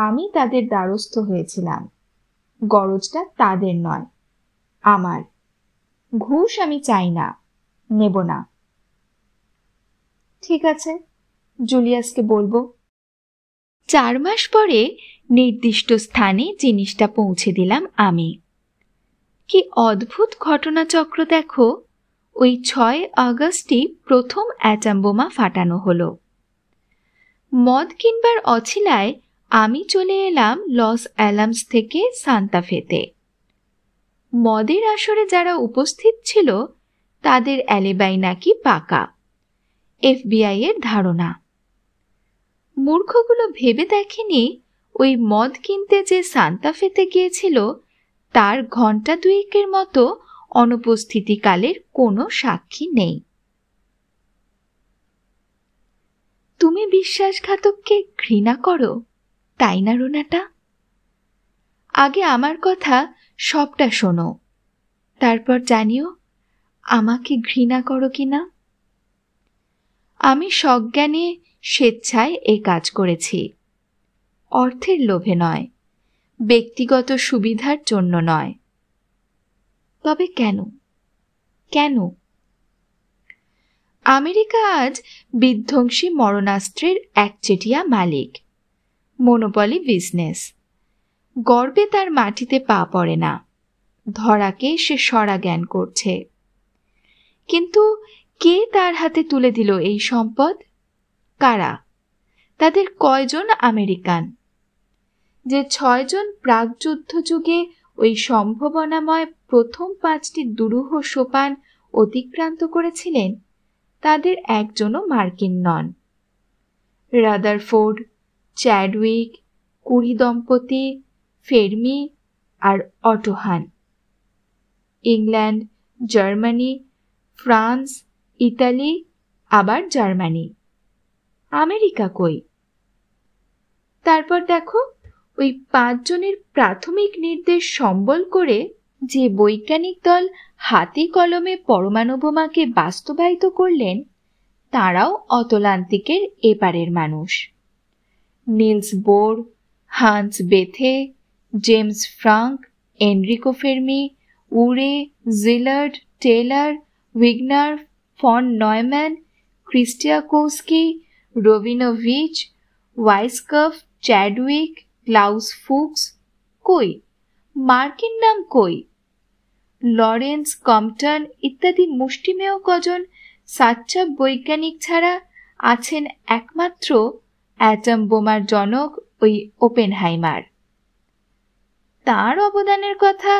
আমি তাদের দ্বারস্থ হয়েছিলাম গরজটা তাদের নয় আমার ঘুষ আমি চাই না নেব না ঠিক আছে জুলিয়াসকে বলবো চার মাস পরে নির্দিষ্ট স্থানে জিনিসটা পৌঁছে দিলাম আমি কি অদ্ভুত ঘটনাচক্র দেখো ওই ছয় আগস্টই প্রথম অ্যাটাম বোমা ফাটানো হলো মদ কিনবার অছিলায় আমি চলে এলাম লস অ্যালামস থেকে সান্তাফেতে মদের আসরে যারা উপস্থিত ছিল তাদের অ্যালেবাই নাকি পাকা এফবিআই এর ধারণা মূর্খগুলো ভেবে দেখেনি ওই মদ কিনতে যে সান্তাফেতে গিয়েছিল তার ঘন্টা দুয়েকের মতো অনুপস্থিতিকালের কোনো সাক্ষী নেই তুমি বিশ্বাসঘাতককে ঘৃণা করো তাই না রোনাটা আগে আমার কথা সবটা শোনো তারপর জানিও আমাকে ঘৃণা করো কি না আমি সজ্ঞানে স্বেচ্ছায় এ কাজ করেছি অর্থের লোভে নয় ব্যক্তিগত সুবিধার জন্য নয় তবে কেন কেন আমেরিকা আজ বিধ্বংসী মরণাস্ত্রের একচেটিয়া মালিক মনোপলি বিজনেস গর্বে তার মাটিতে পা পড়ে না ধরাকে সে সরা জ্ঞান করছে কিন্তু কে তার হাতে তুলে দিল এই সম্পদ কারা তাদের কয়জন আমেরিকান যে ছয়জন প্রাগযুদ্ধযুগে যুগে ওই সম্ভাবনাময় প্রথম পাঁচটি দুরূহ সোপান অতিক্রান্ত করেছিলেন তাদের একজনও মার্কিন নন রাদারফোর্ড চ্যাডউইক কুড়ি দম্পতি ফেরমি আর Otto Hahn England Germany France Italy আবার জার্মানি আমেরিকা কই তারপর দেখো ওই পাঁচজনের প্রাথমিক নির্দেশ সম্বল করে যে বৈজ্ঞানিক দল হাতে কলমে পরমাণু বোমাকে বাস্তবায়িত করলেন তাঁরাও অতলান্তিকের এপারের মানুষ Niels Bohr Hans Bethe James Franck Enrico Fermi Urey Szilard Teller Wigner von Neumann Kistiakowsky Rabinowitch Weisskopf Chadwick Klaus Fuchs কই মার্কিন নাম কই লরেন্স কম্পটন ইত্যাদি মুষ্টিমেয় কজন সাচ্চাপ বৈজ্ঞানিক ছাড়া আছেন একমাত্র অ্যাটম বোমার জনক ওই ওপেনহাইমার তার অবদানের কথা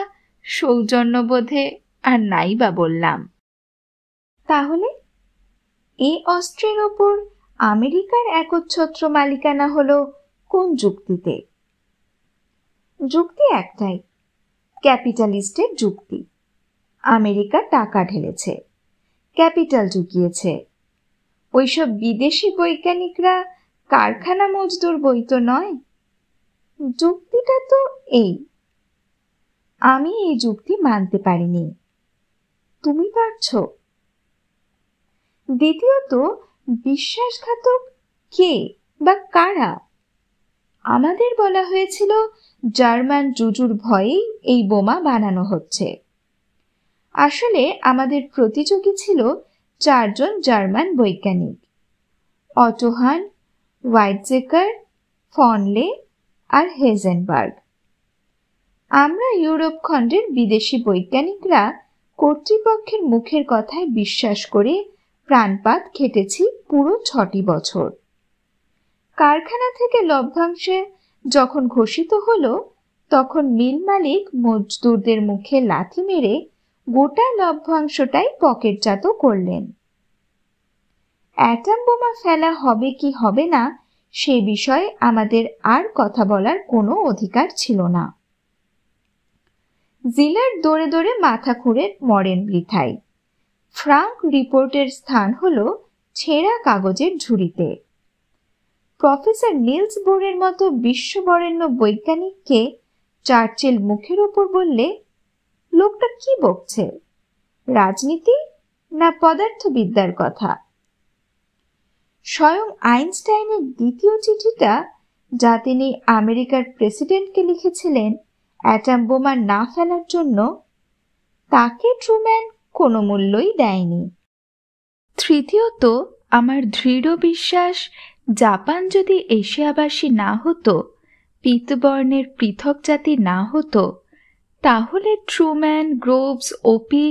সৌজন্যবোধে আর নাই বা বললাম তাহলে এ অস্ত্রের ওপর আমেরিকার একচ্ছত্র মালিকানা হলো কোন যুক্তিতে যুক্তি একটাই ক্যাপিটালিস্টের যুক্তি আমেরিকা টাকা ঢেলেছে ক্যাপিটাল ঢুকিয়েছে ওইসব বিদেশি বৈজ্ঞানিকরা কারখানা মজদুর বই তো নয় যুক্তিটা তো এই আমি এই যুক্তি মানতে পারিনি তুমি পারছ দ্বিতীয়ত বিশ্বাসঘাতক কে বা কারা আমাদের বলা হয়েছিল জার্মান জুজুর ভয়েই এই বোমা বানানো হচ্ছে আসলে আমাদের প্রতিযোগী ছিল চারজন জার্মান বৈজ্ঞানিক অটোহান ওয়াইটজেকার ফনলে আর হেজেনবার্গ আমরা ইউরোপ খণ্ডের বিদেশি বৈজ্ঞানিকরা কর্তৃপক্ষের মুখের কথায় বিশ্বাস করে প্রাণপাত খেটেছি পুরো ছটি বছর কারখানা থেকে লভ্যাংশে যখন ঘোষিত হলো তখন মিল মালিক মজদুরদের মুখে লাথি মেরে গোটা লভ্যাংশটাই পকেটজাত করলেন অ্যাটাম বোমা ফেলা হবে কি হবে না সে বিষয়ে আমাদের আর কথা বলার কোনো অধিকার ছিল না জিলার দৌড়ে দৌড়ে মাথা খুঁড়ে মরেন বৃথাই ফ্রাঙ্ক রিপোর্টের স্থান হল ছেঁড়া কাগজের ঝুড়িতে প্রফেসর নিলস বোরের মতো বিশ্ববরেণ্য বৈজ্ঞানিককে চার্চেল মুখের ওপর বললে লোকটা কি বকছে রাজনীতি না পদার্থবিদ্যার কথা স্বয়ং আইনস্টাইনের দ্বিতীয় চিঠিটা যা তিনি আমেরিকার প্রেসিডেন্টকে লিখেছিলেন অ্যাটাম বোমা না ফেলার জন্য তাকে ট্রুম্যান কোনো মূল্যই দেয়নি তৃতীয়ত আমার দৃঢ় বিশ্বাস জাপান যদি এশিয়াবাসী না হতো পিতবর্ণের পৃথক জাতি না হতো তাহলে ট্রুম্যান গ্রোভস ওপি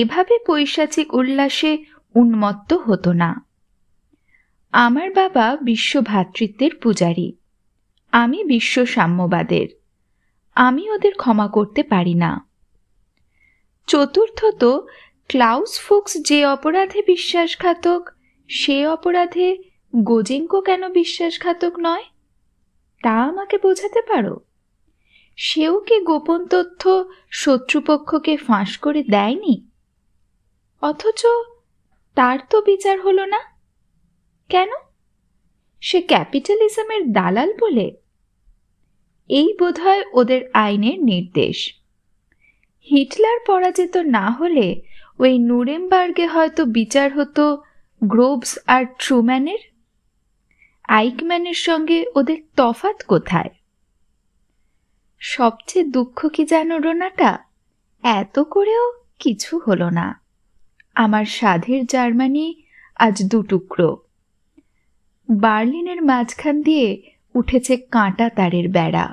এভাবে পৈশাচিক উল্লাসে উন্মত্ত হতো না আমার বাবা বিশ্ব ভ্রাতৃত্বের পূজারী আমি বিশ্ব সাম্যবাদের আমি ওদের ক্ষমা করতে পারি না চতুর্থত ক্লাউস ফুক্স যে অপরাধে বিশ্বাসঘাতক সে অপরাধে গোজেঙ্কো কেন বিশ্বাসঘাতক নয় তা আমাকে বোঝাতে পারো সেও কি গোপন তথ্য শত্রুপক্ষকে ফাঁস করে দেয়নি অথচ তার তো বিচার হলো না কেন সে ক্যাপিটালিজমের দালাল বলে এই বোধহয় ওদের আইনের নির্দেশ হিটলার পরাজিত না হলে ওই নুরেমবার্গে হয়তো বিচার হতো গ্রোভস আর ট্রুম্যানের আইকম্যানের সঙ্গে ওদের তফাত কোথায় সবচেয়ে দুঃখ কি জানো রোনাটা এত করেও কিছু হলো না আমার সাধের জার্মানি আজ দুটুকরো বার্লিনের মাঝখান দিয়ে উঠেছে কাঁটা তারের বেড়া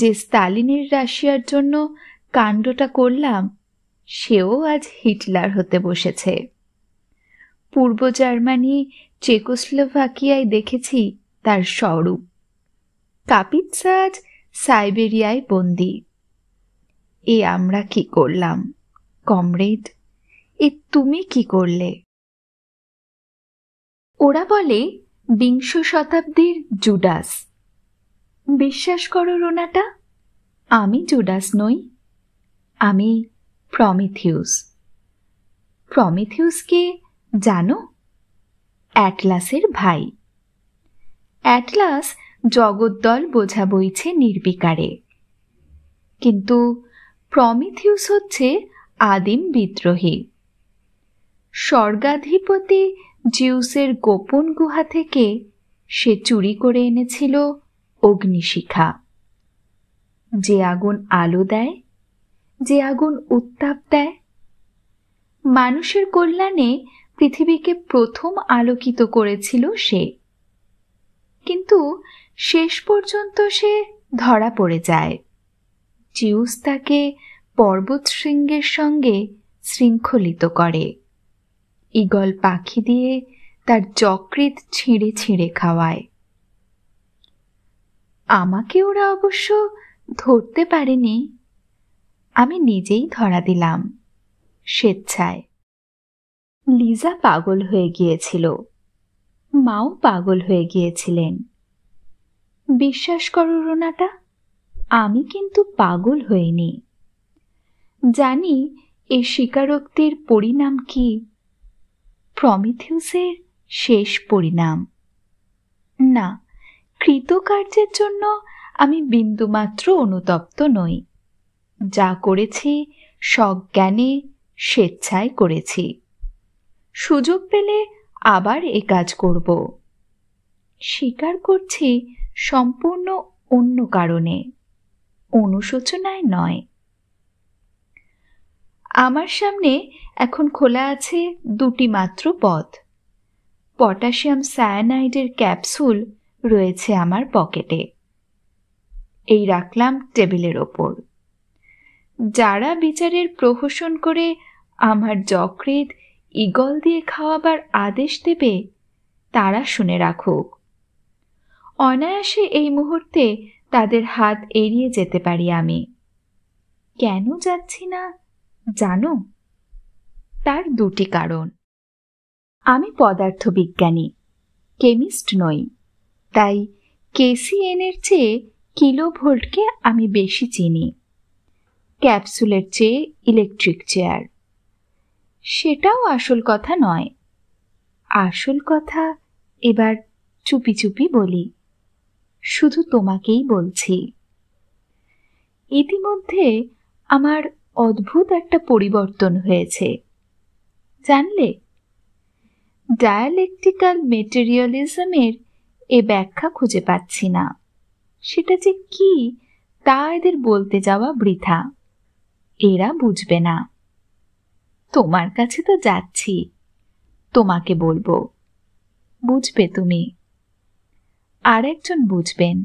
যে স্তালিনের রাশিয়ার জন্য কাণ্ডটা করলাম সেও আজ হিটলার হতে বসেছে পূর্ব জার্মানি চেকোস্লোভাকিয়ায় দেখেছি তার স্বরূপ কাপিৎসা আজ সাইবেরিয়ায় বন্দি এ আমরা কি করলাম কমরেড এ তুমি কি করলে ওরা বলে বিংশ শতাব্দীর জুডাস বিশ্বাস করো রোনাটা আমি জুডাস নই আমি প্রমিথিউস প্রমিথিউসকে জানো অ্যাটলাসের ভাই অ্যাটলাস জগদ্দল বোঝা বইছে নির্বিকারে কিন্তু প্রমিথিউস হচ্ছে আদিম বিদ্রোহী স্বর্গাধিপতি জিউসের গোপন গুহা থেকে সে চুরি করে এনেছিল অগ্নিশিখা যে আগুন আলো দেয় যে আগুন উত্তাপ দেয় মানুষের কল্যাণে পৃথিবীকে প্রথম আলোকিত করেছিল সে কিন্তু শেষ পর্যন্ত সে ধরা পড়ে যায় জিউস তাকে পর্বত শৃঙ্গের সঙ্গে শৃঙ্খলিত করে ইগল পাখি দিয়ে তার যকৃত ছিঁড়ে ছিঁড়ে খাওয়ায় আমাকে ওরা অবশ্য ধরতে পারেনি আমি নিজেই ধরা দিলাম স্বেচ্ছায় লিজা পাগল হয়ে গিয়েছিল মাও পাগল হয়ে গিয়েছিলেন বিশ্বাস করো রোনাটা আমি কিন্তু পাগল হইনি জানি এ স্বীকারোক্তির পরিণাম কি প্রমিথিউসের শেষ পরিণাম না কৃতকার্যের জন্য আমি বিন্দুমাত্র অনুতপ্ত নই যা করেছি সজ্ঞানে স্বেচ্ছায় করেছি সুযোগ পেলে আবার এ কাজ করব স্বীকার করছি সম্পূর্ণ অন্য কারণে অনুশোচনায় নয় আমার সামনে এখন খোলা আছে দুটি মাত্র পথ পটাশিয়াম সায়ানাইডের ক্যাপসুল রয়েছে আমার পকেটে এই রাখলাম টেবিলের ওপর যারা বিচারের প্রহসন করে আমার যকৃত ইগল দিয়ে খাওয়াবার আদেশ দেবে তারা শুনে রাখুক অনায়াসে এই মুহূর্তে তাদের হাত এড়িয়ে যেতে পারি আমি কেন যাচ্ছি না জানো তার দুটি কারণ আমি পদার্থবিজ্ঞানী কেমিস্ট নই তাই এর চেয়ে কিলোভোল্টকে আমি বেশি চিনি ক্যাপসুলের চেয়ে ইলেকট্রিক চেয়ার সেটাও আসল কথা নয় আসল কথা এবার চুপি চুপি বলি শুধু তোমাকেই বলছি ইতিমধ্যে আমার অদ্ভুত একটা পরিবর্তন হয়েছে জানলে ডায়ালেকটিক্যাল মেটেরিয়ালিজমের এ ব্যাখ্যা খুঁজে পাচ্ছি না সেটা যে কি তা এদের বলতে যাওয়া বৃথা এরা বুঝবে না তোমার কাছে তো যাচ্ছি তোমাকে বলবো বুঝবে তুমি আর একজন বুঝবেন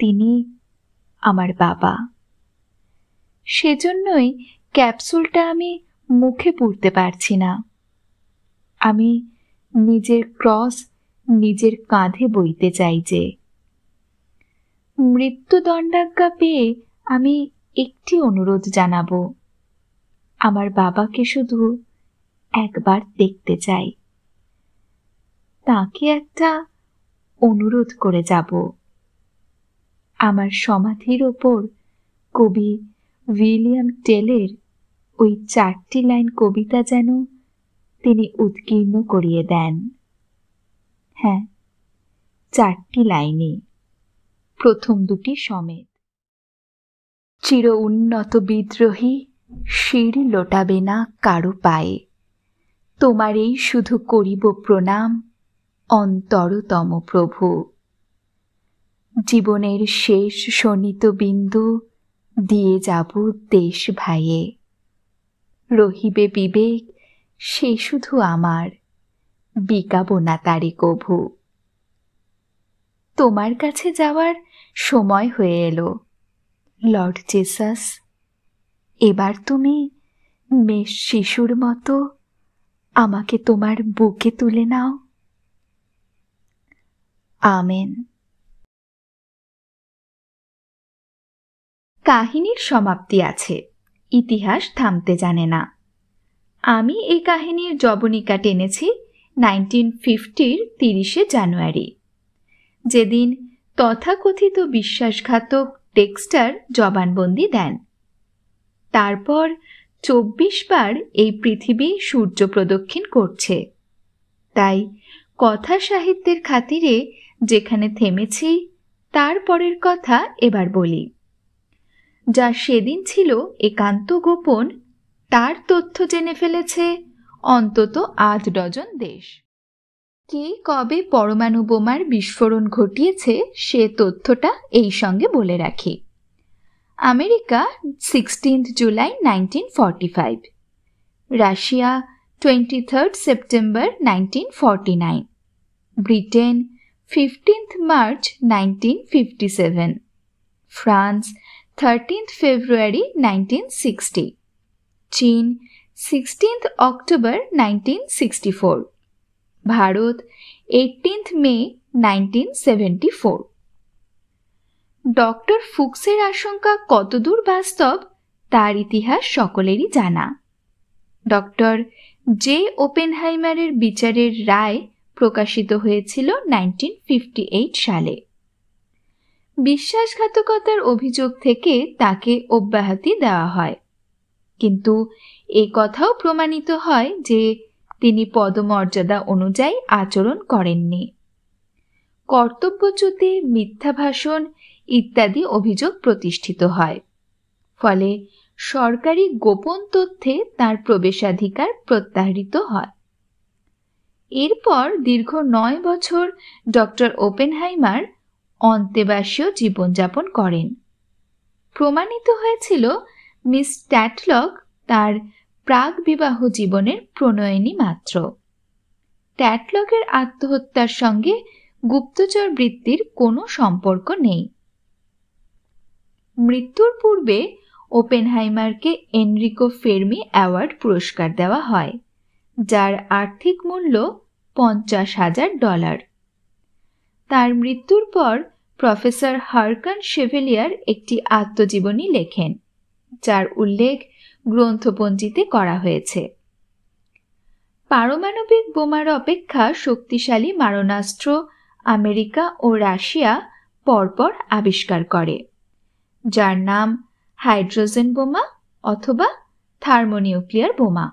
তিনি আমার বাবা সেজন্যই ক্যাপসুলটা আমি মুখে পড়তে পারছি না আমি নিজের ক্রস নিজের কাঁধে বইতে চাই যে মৃত্যুদণ্ডাজ্ঞা পেয়ে আমি একটি অনুরোধ জানাব আমার বাবাকে শুধু একবার দেখতে চাই তাকে একটা অনুরোধ করে যাব আমার সমাধির ওপর কবি উইলিয়াম টেলের ওই চারটি লাইন কবিতা যেন তিনি উৎকীর্ণ করিয়ে দেন হ্যাঁ চারটি লাইনে প্রথম দুটি সমেত চির উন্নত বিদ্রোহী শির লোটাবে না কারো পায়ে তোমার এই শুধু করিব প্রণাম অন্তরতম প্রভু জীবনের শেষ শোণিত বিন্দু দিয়ে যাব দেশ ভাইয়ে রহিবে বিবেক সে শুধু আমার বিকাব না তারে কভু তোমার কাছে যাওয়ার সময় হয়ে এলো লর্ড জেসাস এবার তুমি মেষ শিশুর মতো আমাকে তোমার বুকে তুলে নাও আমেন কাহিনীর সমাপ্তি আছে ইতিহাস থামতে জানে না আমি এই কাহিনীর জবনিকা টেনেছি নাইনটিন ফিফটির তিরিশে জানুয়ারি যেদিন তথাকথিত বিশ্বাসঘাতক টেক্সটার জবানবন্দি দেন তারপর চব্বিশ বার এই পৃথিবী সূর্য প্রদক্ষিণ করছে তাই কথা সাহিত্যের খাতিরে যেখানে থেমেছি তারপরের কথা এবার বলি যা সেদিন ছিল একান্ত গোপন তার তথ্য জেনে ফেলেছে অন্তত আধ ডজন দেশ কে কবে পরমাণু বোমার বিস্ফোরণ ঘটিয়েছে সে তথ্যটা এই সঙ্গে বলে রাখি America sixteenth July nineteen forty five Russia twenty third September nineteen forty nine Britain 15th March nineteen fifty seven France thirteenth February 16th sixty চীন Bharat October nineteen sixty four Bharat eighteenth May nineteen seventy four doctor ফুক্সের আশঙ্কা কতদূর বাস্তব তার ইতিহাস সকলেরই জানা doctor J ওপেনহাইমারের বিচারের রায় প্রকাশিত হয়েছিল নাইনটিন সালে বিশ্বাসঘাতকতার অভিযোগ থেকে তাকে অব্যাহতি দেওয়া হয় কিন্তু এ কথাও প্রমাণিত হয় যে তিনি পদমর্যাদা অনুযায়ী আচরণ করেননি কর্তব্যচ্যুতি মিথ্যা ভাষণ ইত্যাদি অভিযোগ প্রতিষ্ঠিত হয় ফলে সরকারি গোপন তথ্যে তার প্রবেশাধিকার প্রত্যাহৃত হয় এরপর দীর্ঘ নয় বছর ডক্টর ওপেনহাইমার অন্তেবাসীয় জীবনযাপন করেন প্রমাণিত হয়েছিল মিস ট্যাটলক তার প্রাগ বিবাহ জীবনের প্রণয়নী মাত্র ট্যাটলকের আত্মহত্যার সঙ্গে গুপ্তচর বৃত্তির কোনো সম্পর্ক নেই মৃত্যুর পূর্বে ওপেনহাইমারকে এনরিকো ফেরমি অ্যাওয়ার্ড পুরস্কার দেওয়া হয় যার আর্থিক মূল্য পঞ্চাশ হাজার ডলার তার মৃত্যুর পর প্রফেসর হারকান শেভেলিয়ার একটি আত্মজীবনী লেখেন যার উল্লেখ গ্রন্থপঞ্জিতে করা হয়েছে পারমাণবিক বোমার অপেক্ষা শক্তিশালী মারণাস্ত্র আমেরিকা ও রাশিয়া পরপর আবিষ্কার করে যার নাম হাইড্রোজেন বোমা অথবা থার্মোনিউক্লিয়ার বোমা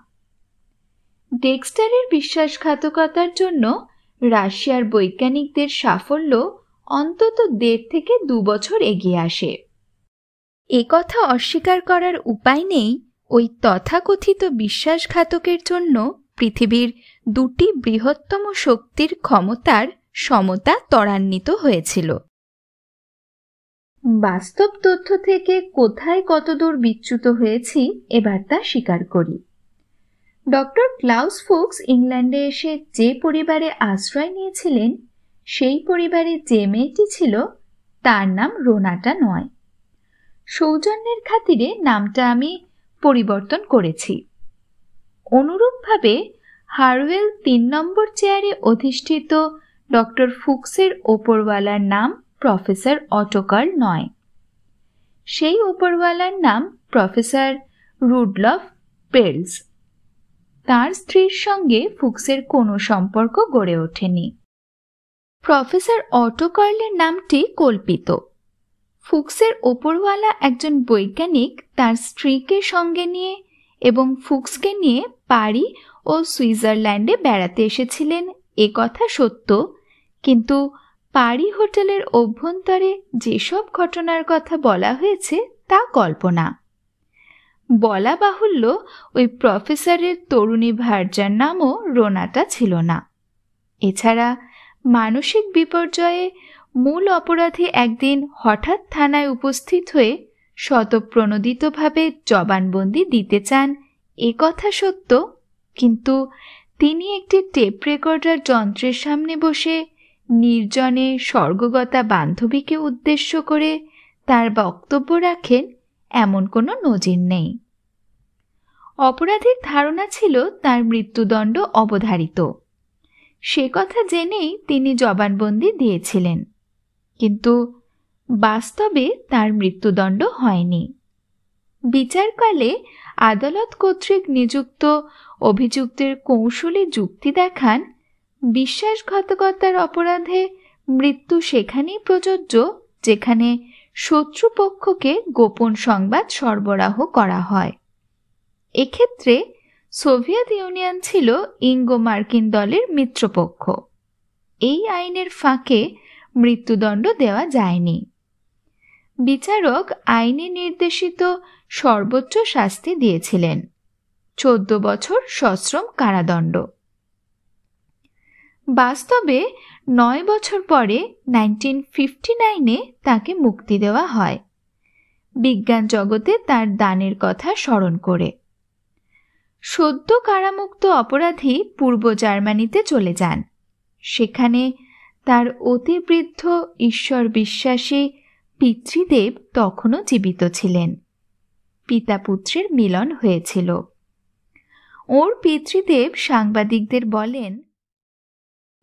ডেক্সটারের বিশ্বাসঘাতকতার জন্য রাশিয়ার বৈজ্ঞানিকদের সাফল্য অন্তত দেড় থেকে দু বছর এগিয়ে আসে এ কথা অস্বীকার করার উপায় নেই ওই তথাকথিত বিশ্বাসঘাতকের জন্য পৃথিবীর দুটি বৃহত্তম শক্তির ক্ষমতার সমতা ত্বরান্বিত হয়েছিল বাস্তব তথ্য থেকে কোথায় কতদূর বিচ্যুত হয়েছি এবার তা স্বীকার করি ডক্টর ক্লাউস ফুক্স ইংল্যান্ডে এসে যে পরিবারে আশ্রয় নিয়েছিলেন সেই পরিবারে যে মেয়েটি ছিল তার নাম রোনাটা নয় সৌজন্যের খাতিরে নামটা আমি পরিবর্তন করেছি অনুরূপভাবে হারওয়েল তিন নম্বর চেয়ারে অধিষ্ঠিত ডক্টর ফুক্সের ওপরওয়ালার নাম প্রফেসর অটোকার নয় সেই ওপরওয়ালার নাম প্রফেসর রুডলফ পেলস তার স্ত্রীর সঙ্গে ফুক্সের কোনো সম্পর্ক গড়ে ওঠেনি প্রফেসর অটোকার্লের নামটি কল্পিত ফুক্সের ওপরওয়ালা একজন বৈজ্ঞানিক তার স্ত্রীকে সঙ্গে নিয়ে এবং ফুক্সকে নিয়ে পারি ও সুইজারল্যান্ডে বেড়াতে এসেছিলেন এ কথা সত্য কিন্তু পারি হোটেলের অভ্যন্তরে যেসব ঘটনার কথা বলা হয়েছে তা কল্পনা বলা বাহুল্য ওই প্রফেসরের তরুণী ভার্যার নামও রোনাটা ছিল না এছাড়া মানসিক বিপর্যয়ে মূল অপরাধী একদিন হঠাৎ থানায় উপস্থিত হয়ে স্বতঃপ্রণোদিতভাবে জবানবন্দি দিতে চান এ কথা সত্য কিন্তু তিনি একটি টেপ রেকর্ডার যন্ত্রের সামনে বসে নির্জনে স্বর্গগতা বান্ধবীকে উদ্দেশ্য করে তার বক্তব্য রাখেন এমন কোনো নজির নেই অপরাধীর ধারণা ছিল তার মৃত্যুদণ্ড অবধারিত সে কথা জেনেই তিনি জবানবন্দি দিয়েছিলেন কিন্তু বাস্তবে তার মৃত্যুদণ্ড হয়নি বিচারকালে আদালত কর্তৃক নিযুক্ত অভিযুক্তের কৌশলে যুক্তি দেখান বিশ্বাসঘাতকতার অপরাধে মৃত্যু সেখানেই প্রযোজ্য যেখানে শত্রুপক্ষকে গোপন সংবাদ সরবরাহ করা হয় এক্ষেত্রে সোভিয়েত ইউনিয়ন ছিল ইঙ্গো মার্কিন দলের মিত্রপক্ষ এই আইনের ফাঁকে মৃত্যুদণ্ড দেওয়া যায়নি বিচারক আইনে নির্দেশিত সর্বোচ্চ শাস্তি দিয়েছিলেন চোদ্দ বছর সশ্রম কারাদণ্ড বাস্তবে নয় বছর পরে নাইনটিন ফিফটি নাইনে তাকে মুক্তি দেওয়া হয় বিজ্ঞান জগতে তার দানের কথা স্মরণ করে সদ্য কারামুক্ত অপরাধী পূর্ব জার্মানিতে চলে যান সেখানে তার অতিবৃদ্ধ ঈশ্বর বিশ্বাসী পিতৃদেব তখনও জীবিত ছিলেন পিতা পুত্রের মিলন হয়েছিল ওর পিতৃদেব সাংবাদিকদের বলেন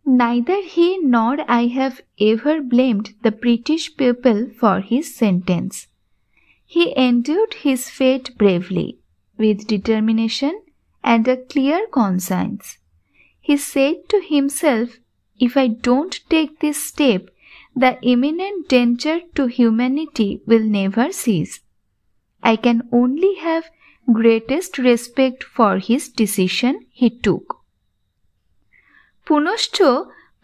Neither he nor I have ever blamed the British people for his sentence. He endured his fate bravely, with determination and a clear conscience. He said to himself, If I don't take this step, the imminent danger to humanity will never cease. I can only have greatest respect for his decision he took. পুনশ্চ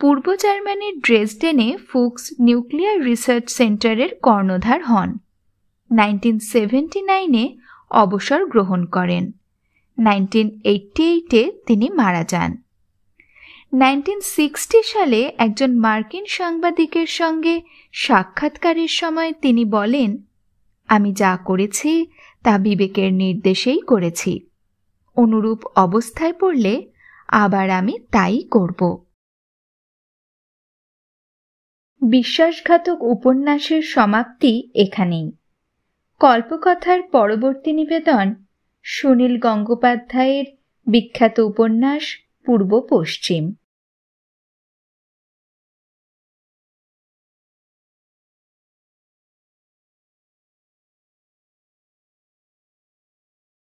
পূর্ব জার্মানির ড্রেসডেনে Fookes nuclear research সেন্টারের কর্ণধার হন nineteen seventy নাইনে অবসর গ্রহণ করেন nineteen eighty এইটে তিনি মারা যান নাইনটিন সিক্সটি সালে একজন মার্কিন সাংবাদিকের সঙ্গে সাক্ষাৎকারের সময় তিনি বলেন আমি যা করেছি তা বিবেকের নির্দেশেই করেছি অনুরূপ অবস্থায় পড়লে আবার আমি তাই করব বিশ্বাসঘাতক উপন্যাসের সমাপ্তি এখানেই কল্পকথার পরবর্তী নিবেদন সুনীল গঙ্গোপাধ্যায়ের বিখ্যাত উপন্যাস পূর্ব পশ্চিম